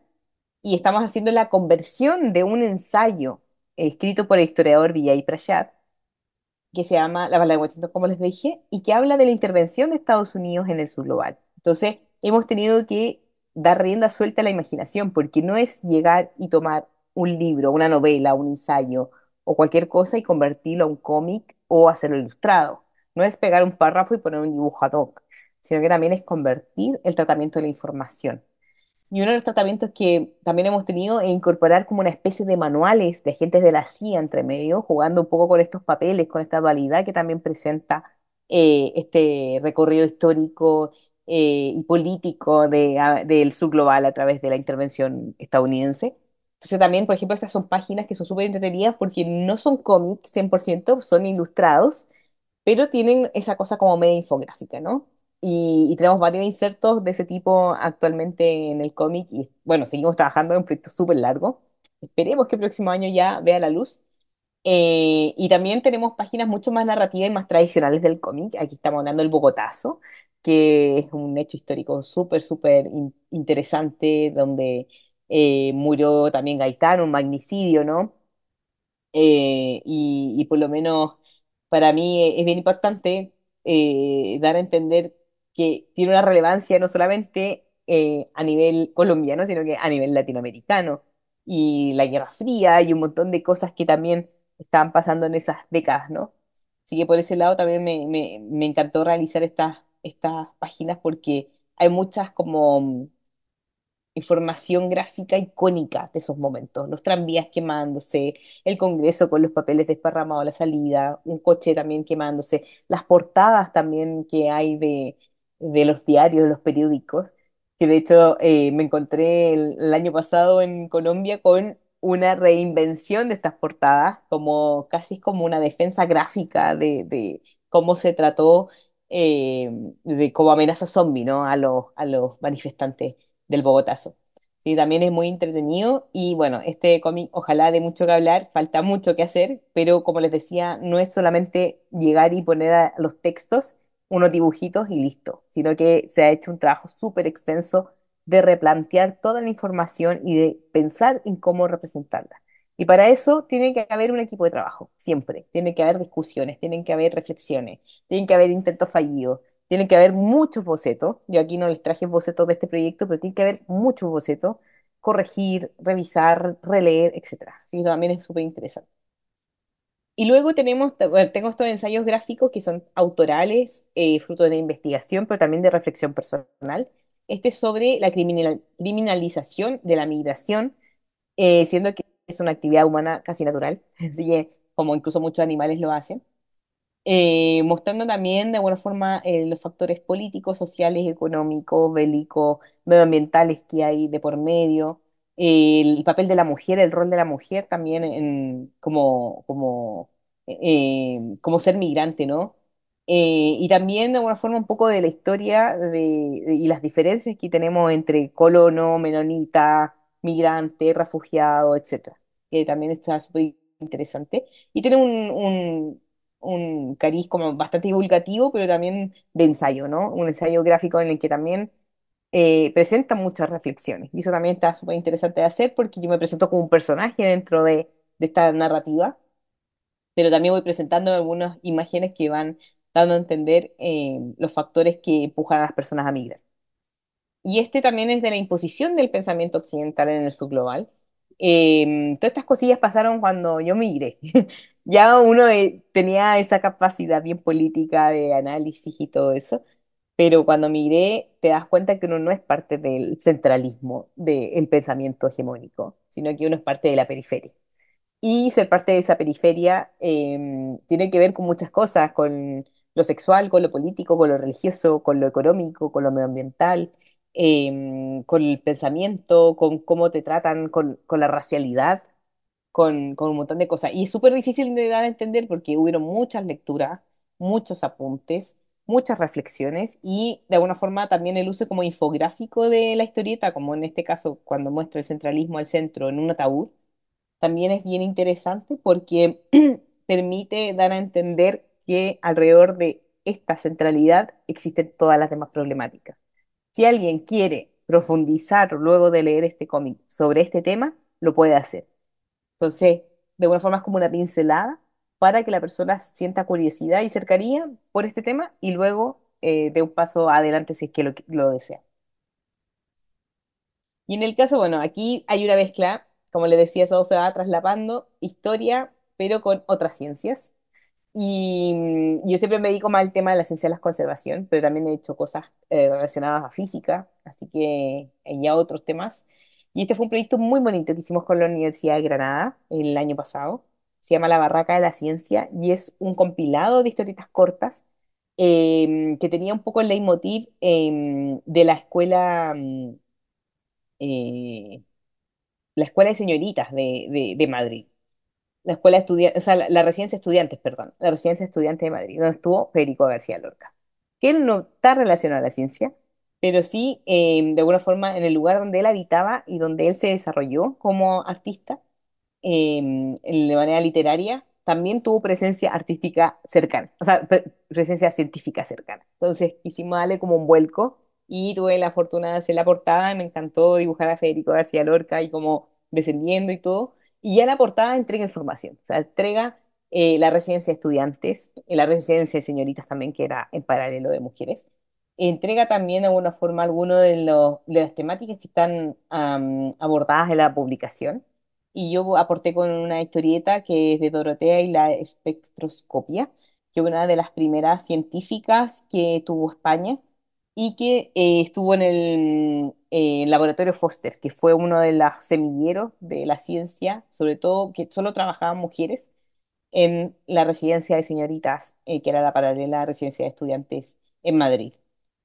y estamos haciendo la conversión de un ensayo escrito por el historiador Vijay Prashad que se llama La balada de Washington, como les dije, y que habla de la intervención de Estados Unidos en el sur global. Entonces, hemos tenido que dar rienda suelta a la imaginación, porque no es llegar y tomar un libro, una novela, un ensayo o cualquier cosa y convertirlo a un cómic o hacerlo ilustrado. No es pegar un párrafo y poner un dibujo ad hoc, sino que también es convertir el tratamiento de la información. Y uno de los tratamientos que también hemos tenido es incorporar como una especie de manuales de agentes de la CIA entre medio, jugando un poco con estos papeles, con esta dualidad que también presenta eh, este recorrido histórico eh, y político del sur global a través de la intervención estadounidense. Entonces también, por ejemplo, estas son páginas que son súper entretenidas porque no son cómics 100%, son ilustrados, pero tienen esa cosa como media infográfica, ¿no? Y, tenemos varios insertos de ese tipo actualmente en el cómic. Y bueno, seguimos trabajando en un proyecto súper largo. Esperemos que el próximo año ya vea la luz. Eh, y también tenemos páginas mucho más narrativas y más tradicionales del cómic. Aquí estamos hablando del Bogotazo, que es un hecho histórico súper, súper interesante, donde eh, murió también Gaitán, un magnicidio, ¿no? Eh, y, por lo menos para mí es, bien importante dar a entender que tiene una relevancia no solamente eh, a nivel colombiano, sino que a nivel latinoamericano. Y la Guerra Fría y un montón de cosas que también estaban pasando en esas décadas, ¿no? Así que por ese lado también me, encantó realizar estas, estas páginas porque hay muchas como información gráfica icónica de esos momentos, los tranvías quemándose, el Congreso con los papeles desparramados a la salida, un coche también quemándose, las portadas también que hay de, de los diarios, de los periódicos, que de hecho eh, me encontré el, año pasado en Colombia con una reinvención de estas portadas, como casi como una defensa gráfica de, de cómo se trató eh, de como amenaza zombie ¿no? a, los, a los manifestantes del Bogotazo. Y también es muy entretenido y bueno, este cómic ojalá de mucho que hablar, falta mucho que hacer, pero como les decía, no es solamente llegar y poner a los textos, unos dibujitos y listo, sino que se ha hecho un trabajo súper extenso de replantear toda la información y de pensar en cómo representarla. Y para eso tiene que haber un equipo de trabajo, siempre. Tiene que haber discusiones, tienen que haber reflexiones, tienen que haber intentos fallidos, tienen que haber muchos bocetos. Yo aquí no les traje bocetos de este proyecto, pero tiene que haber muchos bocetos, corregir, revisar, releer, etc. Así que también es súper interesante. Y luego tenemos, tengo estos ensayos gráficos que son autorales, eh, fruto de investigación, pero también de reflexión personal. Este es sobre la criminalización de la migración, eh, siendo que es una actividad humana casi natural, [laughs] como incluso muchos animales lo hacen. Eh, mostrando también de alguna forma los factores políticos, sociales, económicos, bélicos, medioambientales que hay de por medio, el papel de la mujer, el rol de la mujer también como, como, em, como ser migrante, ¿no? Eh, y también de alguna forma un poco de la historia de, y las diferencias que tenemos entre colono, menonita, migrante, refugiado, etc. Que también está súper interesante. Y tiene un, un, un, cariz como bastante divulgativo, pero también de ensayo, ¿no? Un ensayo gráfico en el que también eh, presenta muchas reflexiones. Y eso también está súper interesante de hacer porque yo me presento como un personaje dentro de, esta narrativa, pero también voy presentando algunas imágenes que van dando a entender eh, los factores que empujan a las personas a migrar. Y este también es de la imposición del pensamiento occidental en el subglobal global. Em, todas estas cosillas pasaron cuando yo migré. [laughs] ya uno eh, tenía esa capacidad bien política de análisis y todo eso, pero cuando miré, te das cuenta que uno no es parte del centralismo, del pensamiento hegemónico, sino que uno es parte de la periferia. Y ser parte de esa periferia em, tiene que ver con muchas cosas, con lo sexual, con lo político, con lo religioso, con lo económico, con lo medioambiental, em, con el pensamiento, con cómo te tratan, con, la racialidad, con, un montón de cosas. Y es súper difícil de dar a entender porque hubo muchas lecturas, muchos apuntes, muchas reflexiones y de alguna forma también el uso como infográfico de la historieta, como en este caso cuando muestra el centralismo al centro en un ataúd, también es bien interesante porque [clears throat] permite dar a entender que alrededor de esta centralidad existen todas las demás problemáticas. Si alguien quiere profundizar luego de leer este cómic sobre este tema, lo puede hacer. Entonces, de alguna forma es como una pincelada para que la persona sienta curiosidad y cercanía por este tema y luego eh, dé un paso adelante si es que lo, desea. Y en el caso, bueno, aquí hay una mezcla, como les decía, eso se va traslapando, historia, pero con otras ciencias. Y mm, yo siempre me dedico más al tema de la ciencia de la conservación, pero también he hecho cosas eh, relacionadas a física, así que eh, ya otros temas. Y este fue un proyecto muy bonito que hicimos con la Universidad de Granada el año pasado, se llama La Barraca de la Ciencia y es un compilado de historietas cortas em, que tenía un poco el leitmotiv em, de la escuela, mm, eh, la escuela de señoritas de, Madrid. La escuela la, residencia de estudiantes, perdón, la residencia de estudiantes de Madrid, donde estuvo Federico García Lorca, que él no está relacionado a la ciencia, pero sí, em, de alguna forma, en el lugar donde él habitaba y donde él se desarrolló como artista, Em, de manera literaria, también tuvo presencia artística cercana, o sea, presencia científica cercana. Entonces hicimos darle como un vuelco y tuve la fortuna de hacer la portada, me encantó dibujar a Federico García Lorca y como descendiendo y todo. Y ya la portada entrega información, o sea, entrega eh, la residencia de estudiantes, eh, la residencia de señoritas también, que era en paralelo de mujeres. Entrega también de alguna forma algunas de, de, las temáticas que están abordadas en la publicación y yo aporté con una historieta que es de Dorotea y la espectroscopia, que fue una de las primeras científicas que tuvo España y que eh, estuvo en eh, el laboratorio Foster, que fue uno de los semilleros de la ciencia, sobre todo que solo trabajaban mujeres en la residencia de señoritas, eh, que era la paralela residencia de estudiantes en Madrid.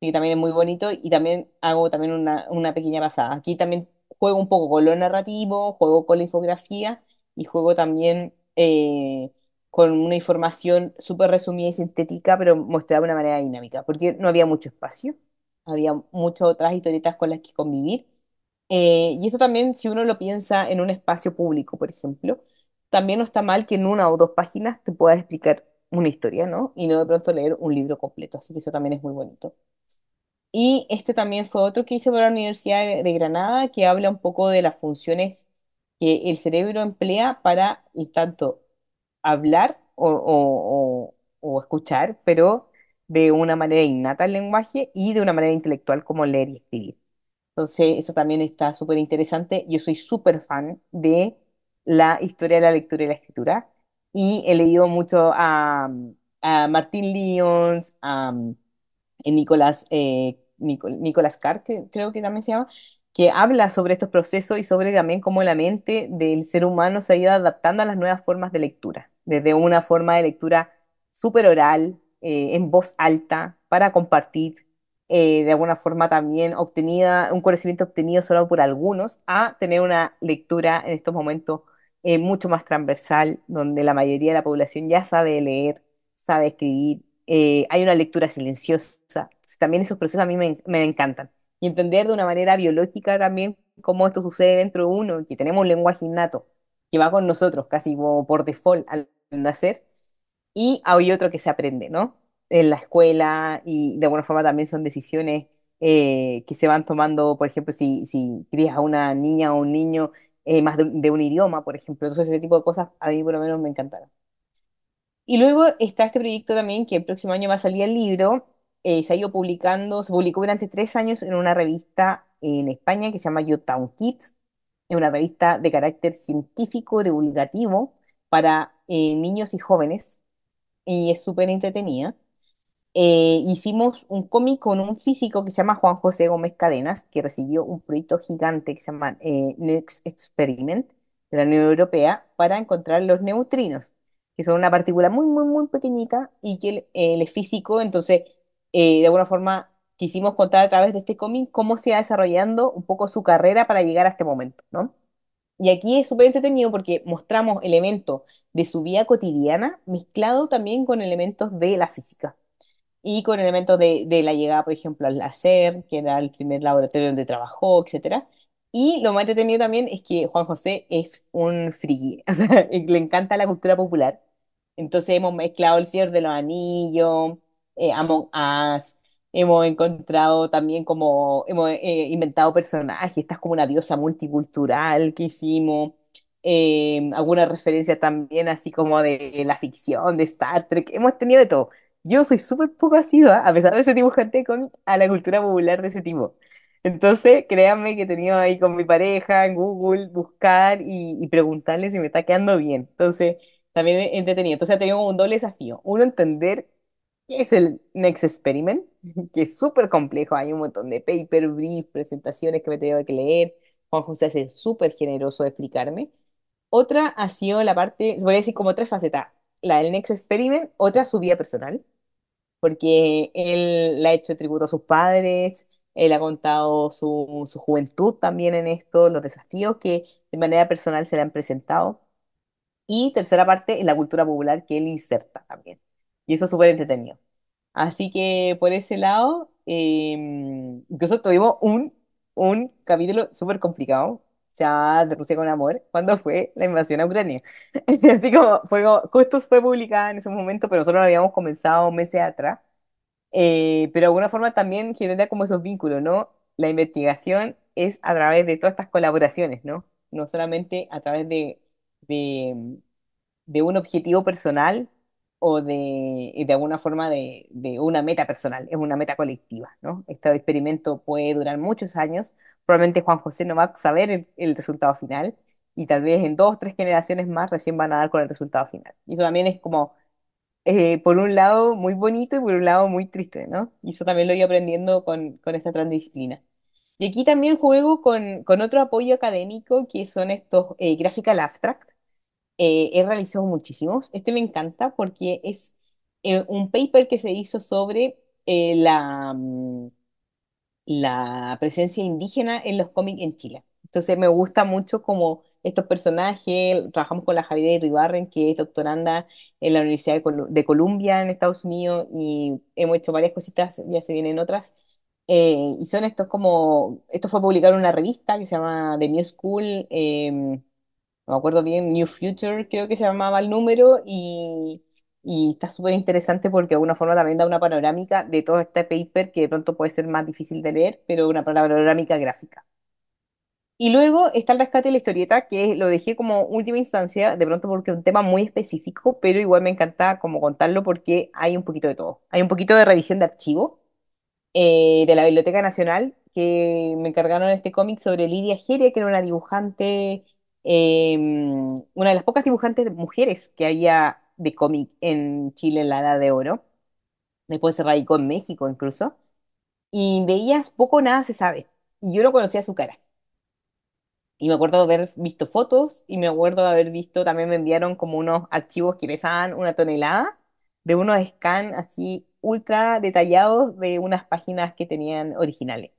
Y también es muy bonito y también hago también una, una pequeña pasada. Aquí también juego un poco con lo narrativo, juego con la infografía y juego también eh, con una información súper resumida y sintética, pero mostrada de una manera dinámica, porque no había mucho espacio, había muchas otras historietas con las que convivir. Eh, y eso también, si uno lo piensa en un espacio público, por ejemplo, también no está mal que en una o dos páginas te puedas explicar una historia, ¿no? Y no de pronto leer un libro completo, así que eso también es muy bonito. Y este también fue otro que hice por la Universidad de Granada, que habla un poco de las funciones que el cerebro emplea para tanto hablar o, o, o, o escuchar, pero de una manera innata al lenguaje y de una manera intelectual como leer y escribir. Entonces, eso también está súper interesante. Yo soy súper fan de la historia de la lectura y la escritura y he leído mucho a, a Martín Lyons, a, Nicolás eh, Nicolás Carr, que creo que también se llama, que habla sobre estos procesos y sobre también cómo la mente del ser humano se ha ido adaptando a las nuevas formas de lectura, desde una forma de lectura súper oral, eh, en voz alta, para compartir, eh, de alguna forma también obtenida, un conocimiento obtenido solo por algunos, a tener una lectura en estos momentos eh, mucho más transversal, donde la mayoría de la población ya sabe leer, sabe escribir, hay una lectura silenciosa, también esos procesos a mí me, encantan. Y entender de una manera biológica también cómo esto sucede dentro de uno, que tenemos un lenguaje innato que va con nosotros casi como por default al nacer, y hay otro que se aprende, ¿no? En la escuela y de alguna forma también son decisiones eh, que se van tomando, por ejemplo, si, si crías a una niña o un niño eh, más de, de, un idioma, por ejemplo. Entonces ese tipo de cosas a mí por lo menos me encantaron. Y luego está este proyecto también que el próximo año va a salir el libro, eh, se ha ido publicando, se publicó durante tres años en una revista en España que se llama Your Town Kids, es una revista de carácter científico, divulgativo, para eh, niños y jóvenes, y es súper entretenida. Eh, hicimos un cómic con un físico que se llama Juan José Gómez Cadenas, que recibió un proyecto gigante que se llama Next Experiment de la Unión Europea para encontrar los neutrinos, que son una partícula muy, muy, muy pequeñita y que él, es físico, entonces eh, de alguna forma quisimos contar a través de este cómic cómo se ha desarrollando un poco su carrera para llegar a este momento, ¿no? Y aquí es súper entretenido porque mostramos elementos de su vida cotidiana mezclado también con elementos de la física y con elementos de, la llegada, por ejemplo, al láser, que era el primer laboratorio donde trabajó, etcétera. Y lo más entretenido también es que Juan José es un friki, [laughs] o sea, le encanta la cultura popular. Entonces hemos mezclado El Señor de los Anillos, eh, Among Us, hemos encontrado también como, hemos eh, inventado personajes, esta es como una diosa multicultural que hicimos, eh, em, algunas referencias también así como de la ficción, de Star Trek, hemos tenido de todo. Yo soy súper poco asidua, a pesar de ser dibujante, con, a la cultura popular de ese tipo. Entonces, créanme que he tenido ahí con mi pareja en Google buscar y, preguntarle si me está quedando bien. Entonces, también entretenido. Entonces, ha tenido un doble desafío. Uno, entender ¿Qué es el Next Experiment? [laughs] que es súper complejo, hay un montón de paper, brief, presentaciones que me tengo que leer. Juan José es súper generoso de explicarme. Otra ha sido la parte, voy a decir como tres facetas. La del Next Experiment, otra su vida personal, porque él le ha hecho tributo a sus padres, él ha contado su, su juventud también en esto, los desafíos que de manera personal se le han presentado. Y tercera parte, la cultura popular que él inserta también. Y eso es súper entretenido. Así que por ese lado, em, incluso tuvimos un, un capítulo súper complicado, ya de Rusia con amor, cuando fue la invasión a Ucrania. [laughs] Así como, fue justo fue publicada en ese momento, pero nosotros lo habíamos comenzado meses atrás. Eh, pero de alguna forma también genera como esos vínculos, ¿no? La investigación es a través de todas estas colaboraciones, ¿no? No solamente a través de, de, de un objetivo personal, o de, de alguna forma de, de, una meta personal, es una meta colectiva, ¿no? Este experimento puede durar muchos años, probablemente Juan José no va a saber el, resultado final y tal vez en dos o tres generaciones más recién van a dar con el resultado final. Y eso también es como, eh, por un lado, muy bonito y por un lado, muy triste, ¿no? Y eso también lo ido aprendiendo con, con esta transdisciplina. Y aquí también juego con, con otro apoyo académico que son estos eh, Graphical Abstract, eh, he realizado muchísimos. Este me encanta porque es eh, un paper que se hizo sobre eh, la, mm, la presencia indígena en los cómics en Chile. Entonces me gusta mucho como estos personajes, trabajamos con la Javier Ribarren, que es doctoranda en la Universidad de, Columbia en Estados Unidos, y hemos hecho varias cositas, ya se vienen otras. y son estos como, esto fue publicado en una revista que se llama The New School, eh, no me acuerdo bien, New Future creo que se llamaba el número y, está súper interesante porque de alguna forma también da una panorámica de todo este paper que de pronto puede ser más difícil de leer, pero una panorámica gráfica. Y luego está el rescate de la historieta, que lo dejé como última instancia, de pronto porque es un tema muy específico, pero igual me encanta como contarlo porque hay un poquito de todo. Hay un poquito de revisión de archivo eh, de la Biblioteca Nacional, que me encargaron este cómic sobre Lidia Gere, que era una dibujante Em, una de las pocas dibujantes mujeres que haya de cómic en Chile en la Edad de Oro. Después se radicó en México incluso. Y de ellas poco o nada se sabe. Y yo no conocía su cara. Y me acuerdo de haber visto fotos y me acuerdo de haber visto, también me enviaron como unos archivos que pesaban una tonelada de unos scans así ultra detallados de unas páginas que tenían originales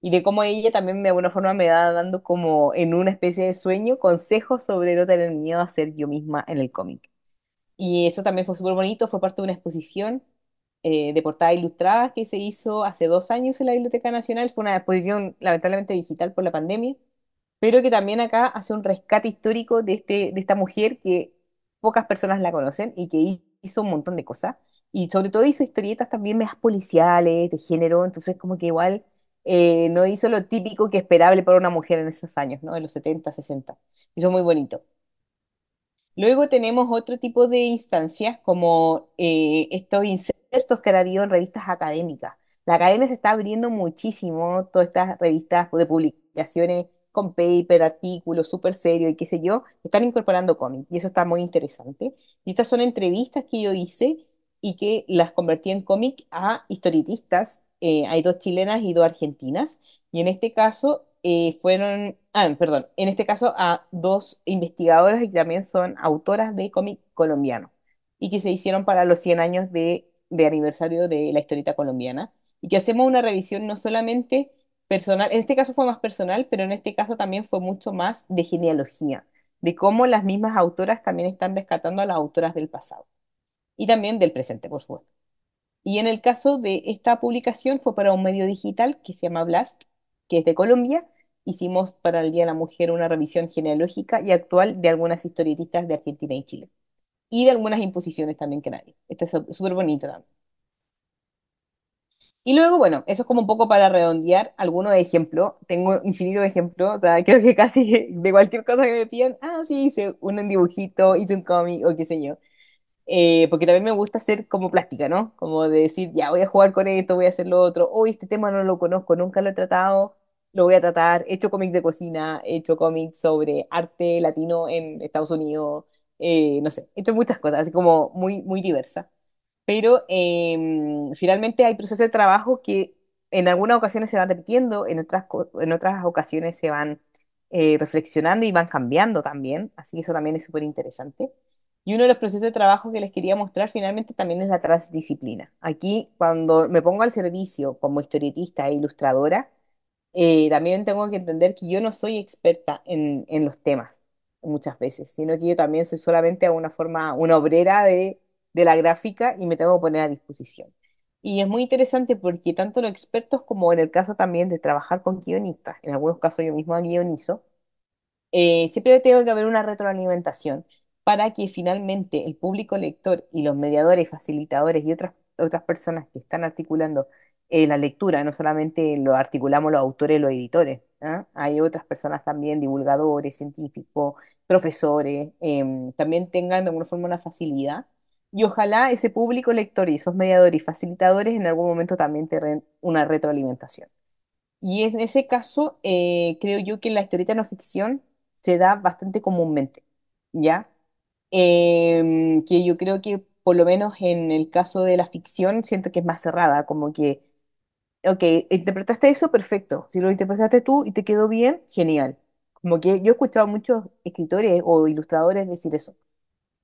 y de cómo ella también de alguna forma me va dando como en una especie de sueño consejos sobre no tener miedo a ser yo misma en el cómic. Y eso también fue súper bonito, fue parte de una exposición eh, de portada ilustradas que se hizo hace dos años en la Biblioteca Nacional, fue una exposición lamentablemente digital por la pandemia, pero que también acá hace un rescate histórico de, este, de esta mujer que pocas personas la conocen y que hizo un montón de cosas. Y sobre todo hizo historietas también más policiales, de género, entonces como que igual eh, no hizo lo típico que esperable para una mujer en esos años, ¿no? En los 70, 60. hizo muy bonito. Luego tenemos otro tipo de instancias como eh, estos insertos que han habido en revistas académicas. La academia se está abriendo muchísimo, todas estas revistas de publicaciones con paper, artículos, súper serio y qué sé yo, están incorporando cómics y eso está muy interesante. Y estas son entrevistas que yo hice y que las convertí en cómic a historietistas eh, hay dos chilenas y dos argentinas, y en este caso eh, fueron, ah, perdón, en este caso a dos investigadoras que también son autoras de cómic colombiano y que se hicieron para los 100 años de, de aniversario de la historieta colombiana y que hacemos una revisión no solamente personal, en este caso fue más personal, pero en este caso también fue mucho más de genealogía, de cómo las mismas autoras también están rescatando a las autoras del pasado y también del presente, por supuesto. Y en el caso de esta publicación fue para un medio digital que se llama Blast, que es de Colombia. Hicimos para el Día de la Mujer una revisión genealógica y actual de algunas historietistas de Argentina y Chile. Y de algunas imposiciones también que nadie. Esta es súper bonita también. Y luego, bueno, eso es como un poco para redondear algunos ejemplos. Tengo infinito de ejemplos. O sea, [laughs] creo que casi de cualquier cosa que me piden ah, sí, hice un dibujito, hice un cómic o qué sé yo eh, porque también me gusta hacer como plástica, ¿no? Como de decir, ya voy a jugar con esto, voy a hacer lo otro, hoy oh, este tema no lo conozco, nunca lo he tratado, lo voy a tratar, he hecho cómics de cocina, he hecho cómics sobre arte latino en Estados Unidos, eh, no sé, he hecho muchas cosas, así como muy, muy diversa. Pero em, finalmente hay procesos de trabajo que en algunas ocasiones se van repitiendo, en otras, en otras ocasiones se van eh, reflexionando y van cambiando también, así que eso también es súper interesante. Y uno de los procesos de trabajo que les quería mostrar finalmente también es la transdisciplina. Aquí, cuando me pongo al servicio como historietista e ilustradora, eh, también tengo que entender que yo no soy experta en, los temas muchas veces, sino que yo también soy solamente una forma, una obrera de, la gráfica y me tengo que poner a disposición. Y es muy interesante porque tanto los expertos como en el caso también de trabajar con guionistas, en algunos casos yo mismo guionizo, eh, siempre tengo que haber una retroalimentación para que finalmente el público lector y los mediadores, facilitadores y otras, otras personas que están articulando eh, la lectura, no solamente lo articulamos los autores los editores, ¿ah? hay otras personas también, divulgadores, científicos, profesores, em, también tengan de alguna forma una facilidad. Y ojalá ese público lector y esos mediadores y facilitadores en algún momento también tengan una retroalimentación. Y en ese caso, eh, creo yo que la historieta no ficción se da bastante comúnmente, ¿ya? Em, que yo creo que por lo menos en el caso de la ficción siento que es más cerrada, como que, ok, interpretaste eso, perfecto, si lo interpretaste tú y te quedó bien, genial. Como que yo he escuchado a muchos escritores o ilustradores decir eso.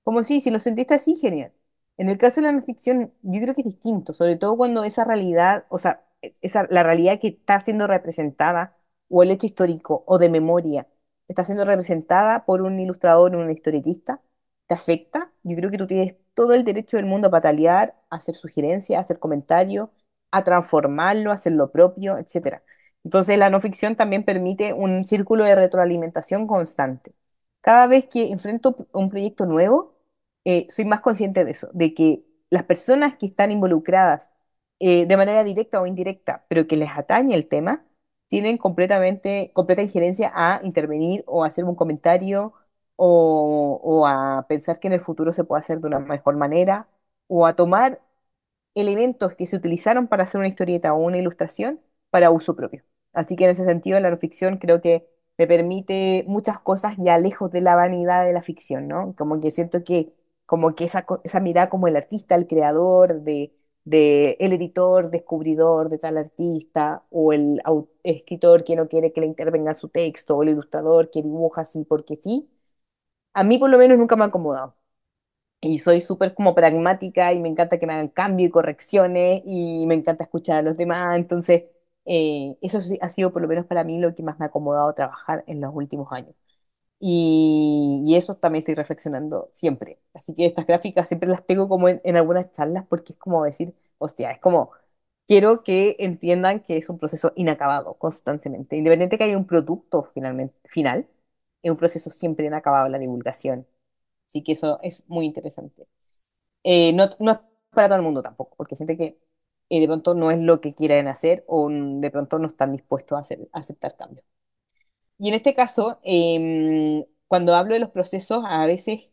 Como si, si lo sentiste así, genial. En el caso de la ficción, yo creo que es distinto, sobre todo cuando esa realidad, o sea, e, esa, la realidad que está siendo representada, o el hecho histórico, o de memoria, está siendo representada por un ilustrador, o un historietista, te afecta, yo creo que tú tienes todo el derecho del mundo a patalear, a hacer sugerencias, a hacer comentarios, a transformarlo, a hacer lo propio, etcétera. Entonces la no ficción también permite un círculo de retroalimentación constante. Cada vez que enfrento un proyecto nuevo, eh, soy más consciente de eso, de que las personas que están involucradas eh, de manera directa o indirecta, pero que les atañe el tema, tienen completamente, completa injerencia a intervenir o hacer un comentario o, a pensar que en el futuro se puede hacer de una mejor manera, o a tomar elementos que se utilizaron para hacer una historieta o una ilustración para uso propio. Así que en ese sentido la no ficción creo que me permite muchas cosas ya lejos de la vanidad de la ficción, ¿no? Como que siento que, como que esa, esa mirada como el artista, el creador, de, de el editor, descubridor de tal artista, o el escritor que no quiere que le intervenga su texto, o el ilustrador que dibuja así porque sí, a mí por lo menos nunca me ha acomodado. Y soy súper como pragmática y me encanta que me hagan cambio y correcciones y me encanta escuchar a los demás. Entonces, eh, eso ha sido por lo menos para mí lo que más me ha acomodado trabajar en los últimos años. Y, eso también estoy reflexionando siempre. Así que estas gráficas siempre las tengo como en, algunas charlas porque es como decir, hostia, es como, quiero que entiendan que es un proceso inacabado constantemente. Independiente que haya un producto finalmente, final, es un proceso siempre inacabado la divulgación. Así que eso es muy interesante. Eh, no, es para todo el mundo tampoco, porque siente que eh, de pronto no es lo que quieren hacer o de pronto no están dispuestos a, aceptar cambios. Y en este caso, em, cuando hablo de los procesos, a veces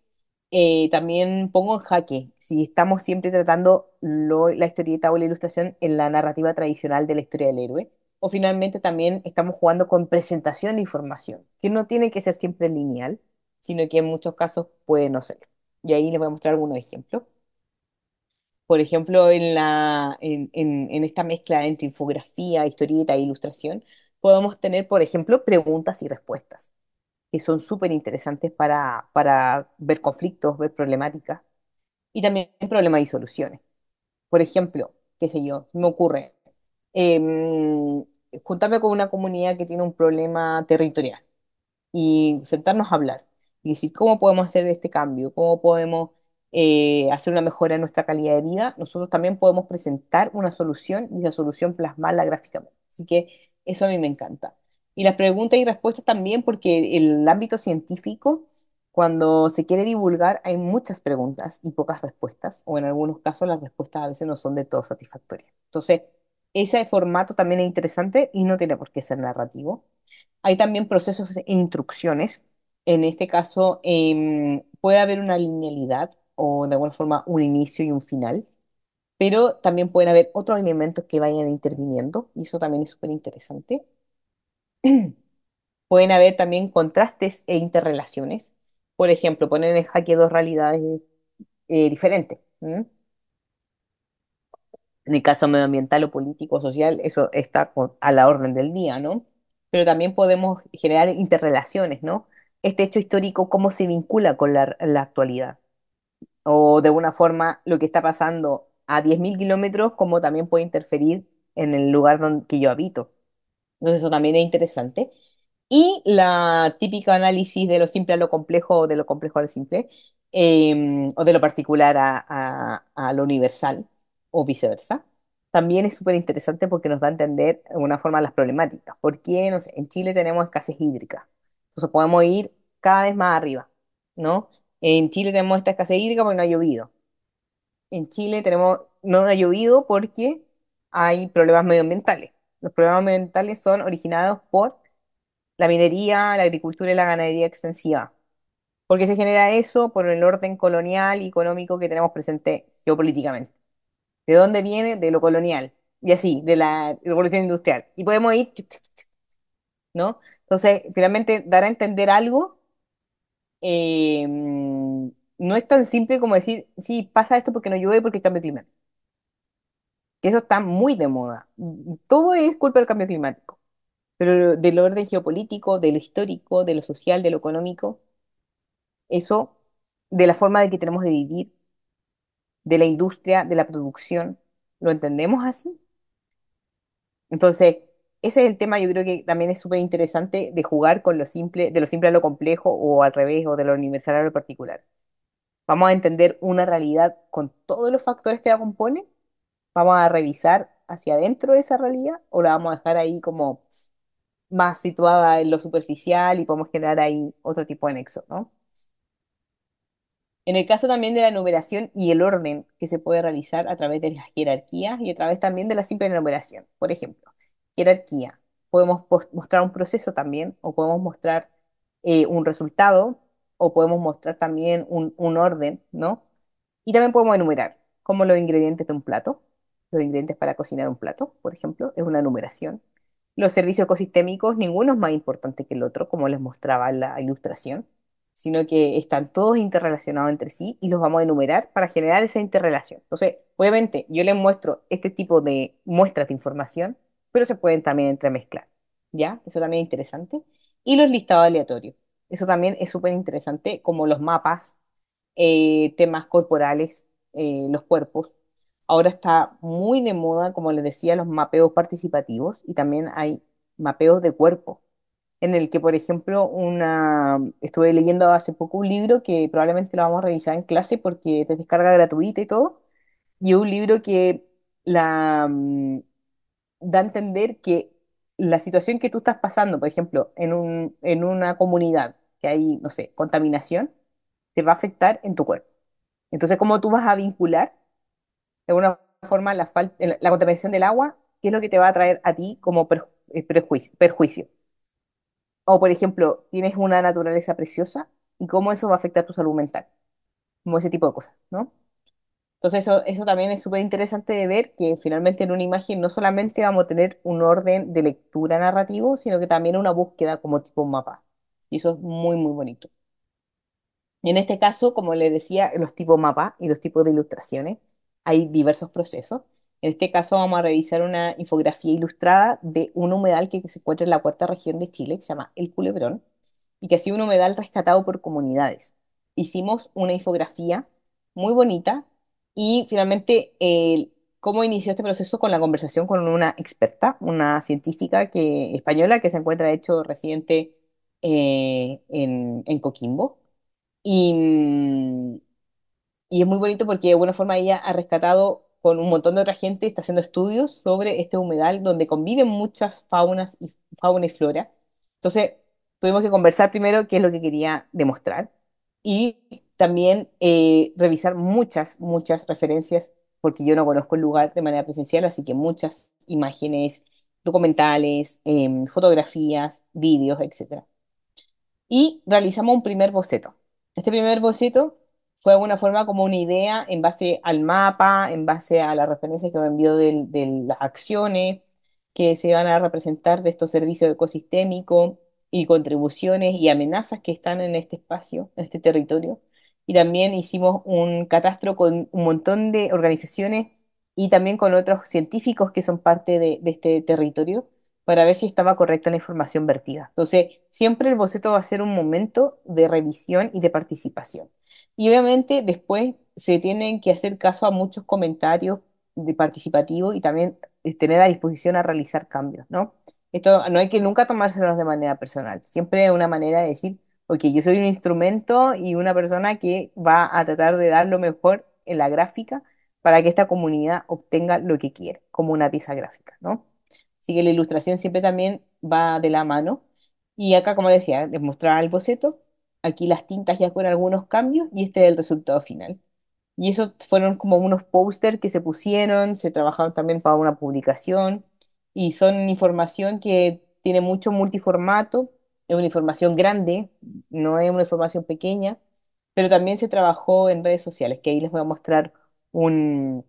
eh, también pongo en jaque si estamos siempre tratando lo, la historieta o la ilustración en la narrativa tradicional de la historia del héroe, o finalmente también estamos jugando con presentación de información, que no tiene que ser siempre lineal, sino que en muchos casos puede no ser. Y ahí les voy a mostrar algunos ejemplos. Por ejemplo, en, la, en, esta mezcla entre infografía, historieta e ilustración, podemos tener, por ejemplo, preguntas y respuestas, que son súper interesantes para, para ver conflictos, ver problemáticas, y también problemas y soluciones. Por ejemplo, qué sé yo, me ocurre, Em, juntarme con una comunidad que tiene un problema territorial y sentarnos a hablar y decir cómo podemos hacer este cambio, cómo podemos eh, hacer una mejora en nuestra calidad de vida, nosotros también podemos presentar una solución y esa solución plasmarla gráficamente. Así que eso a mí me encanta. Y las preguntas y respuestas también, porque el ámbito científico, cuando se quiere divulgar, hay muchas preguntas y pocas respuestas, o en algunos casos las respuestas a veces no son de todo satisfactorias. Entonces, ese formato también es interesante y no tiene por qué ser narrativo. Hay también procesos e instrucciones. En este caso, em, puede haber una linealidad o de alguna forma un inicio y un final, pero también pueden haber otros elementos que vayan interviniendo y eso también es súper interesante. [clears throat] pueden haber también contrastes e interrelaciones. Por ejemplo, poner en jaque dos realidades eh, diferentes en el caso medioambiental o político o social, eso está a la orden del día, ¿no? Pero también podemos generar interrelaciones, ¿no? Este hecho histórico, ¿cómo se vincula con la, actualidad? O de alguna forma, lo que está pasando a 10.000 kilómetros, ¿cómo también puede interferir en el lugar donde, que yo habito? Entonces, eso también es interesante. Y la típica análisis de lo simple a lo complejo o de lo complejo a lo simple, em, o de lo particular a, a lo universal o viceversa, también es súper interesante porque nos da a entender de alguna forma las problemáticas. ¿Por qué en Chile tenemos escasez hídrica? Entonces podemos ir cada vez más arriba, ¿no? En Chile tenemos esta escasez hídrica porque no ha llovido. En Chile tenemos, no ha llovido porque hay problemas medioambientales. Los problemas medioambientales son originados por la minería, la agricultura y la ganadería extensiva. ¿Por qué se genera eso? Por el orden colonial y económico que tenemos presente geopolíticamente. ¿De dónde viene? De lo colonial. Y así, de la revolución industrial. Y podemos ir, ¿no? Entonces, finalmente, dar a entender algo em, no es tan simple como decir, sí, pasa esto porque no llueve, porque el cambio climático. Que eso está muy de moda. Todo es culpa del cambio climático. Pero del orden geopolítico, de lo histórico, de lo social, de lo económico, eso, de la forma de que tenemos de vivir, de la industria, de la producción. ¿Lo entendemos así? Entonces, ese es el tema, yo creo que también es súper interesante de jugar con lo simple, de lo simple a lo complejo o al revés, o de lo universal a lo particular. Vamos a entender una realidad con todos los factores que la componen, vamos a revisar hacia adentro de esa realidad o la vamos a dejar ahí como más situada en lo superficial y podemos generar ahí otro tipo de nexo, ¿no? En el caso también de la numeración y el orden que se puede realizar a través de las jerarquías y a través también de la simple numeración. Por ejemplo, jerarquía. Podemos mostrar un proceso también o podemos mostrar eh, un resultado o podemos mostrar también un, un orden, ¿no? Y también podemos enumerar, como los ingredientes de un plato, los ingredientes para cocinar un plato, por ejemplo, es una numeración. Los servicios ecosistémicos, ninguno es más importante que el otro, como les mostraba la ilustración sino que están todos interrelacionados entre sí y los vamos a enumerar para generar esa interrelación. Entonces, obviamente, yo les muestro este tipo de muestras de información, pero se pueden también entremezclar, ¿ya? Eso también es interesante. Y los listados aleatorios. Eso también es súper interesante, como los mapas, eh, temas corporales, eh, los cuerpos. Ahora está muy de moda, como les decía, los mapeos participativos y también hay mapeos de cuerpo en el que, por ejemplo, una estuve leyendo hace poco un libro que probablemente lo vamos a revisar en clase porque te descarga gratuita y todo, y un libro que la mm, da a entender que la situación que tú estás pasando, por ejemplo, en, un, en una comunidad que hay, no sé, contaminación, te va a afectar en tu cuerpo. Entonces, ¿cómo tú vas a vincular de alguna forma la, la contaminación del agua? ¿Qué es lo que te va a traer a ti como eh, perjuicio? O, por ejemplo, tienes una naturaleza preciosa y cómo eso va a afectar tu salud mental. Como ese tipo de cosas, ¿no? Entonces eso, eso también es súper interesante de ver que finalmente en una imagen no solamente vamos a tener un orden de lectura narrativo, sino que también una búsqueda como tipo mapa. Y eso es muy, muy bonito. Y en este caso, como les decía, los tipos mapa y los tipos de ilustraciones, hay diversos procesos. En este caso vamos a revisar una infografía ilustrada de un humedal que se encuentra en la cuarta región de Chile, que se llama El Culebrón, y que ha sido un humedal rescatado por comunidades. Hicimos una infografía muy bonita y finalmente eh, cómo inició este proceso con la conversación con una experta, una científica que, española que se encuentra, hecho, residente eh, en, Coquimbo. Y, mm, y es muy bonito porque de alguna forma ella ha rescatado con un montón de otra gente, está haciendo estudios sobre este humedal donde conviven muchas faunas y, fauna y flora. Entonces, tuvimos que conversar primero qué es lo que quería demostrar y también eh, revisar muchas, muchas referencias, porque yo no conozco el lugar de manera presencial, así que muchas imágenes, documentales, em, fotografías, vídeos, etc. Y realizamos un primer boceto. Este primer boceto fue de alguna forma como una idea en base al mapa, en base a las referencias que me envió de, las acciones que se van a representar de estos servicios ecosistémicos y contribuciones y amenazas que están en este espacio, en este territorio. Y también hicimos un catastro con un montón de organizaciones y también con otros científicos que son parte de este territorio para ver si estaba correcta la información vertida. Entonces, siempre el boceto va a ser un momento de revisión y de participación. Y obviamente después se tienen que hacer caso a muchos comentarios de participativos y también eh, tener a disposición a realizar cambios, ¿no? Esto no hay que nunca tomárselos de manera personal, siempre una manera de decir, ok, yo soy un instrumento y una persona que va a tratar de dar lo mejor en la gráfica para que esta comunidad obtenga lo que quiere, como una pieza gráfica, ¿no? Así que la ilustración siempre también va de la mano. Y acá, como decía, les el boceto, aquí las tintas ya con algunos cambios y este es el resultado final. Y esos fueron como unos póster que se pusieron, se trabajaron también para una publicación y son información que tiene mucho multiformato, es una información grande, no es una información pequeña, pero también se trabajó en redes sociales, que ahí les voy a mostrar un,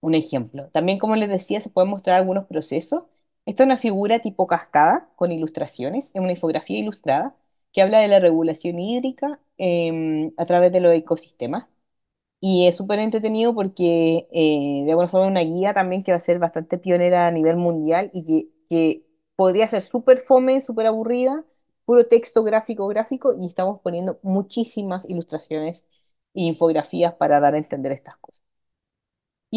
un ejemplo. También, como les decía, se pueden mostrar algunos procesos. Esta es una figura tipo cascada con ilustraciones, es una infografía ilustrada que habla de la regulación hídrica em, a través de los ecosistemas. Y es súper entretenido porque eh, de alguna forma es una guía también que va a ser bastante pionera a nivel mundial y que, que podría ser súper fome, súper aburrida, puro texto gráfico, gráfico, y estamos poniendo muchísimas ilustraciones e infografías para dar a entender estas cosas.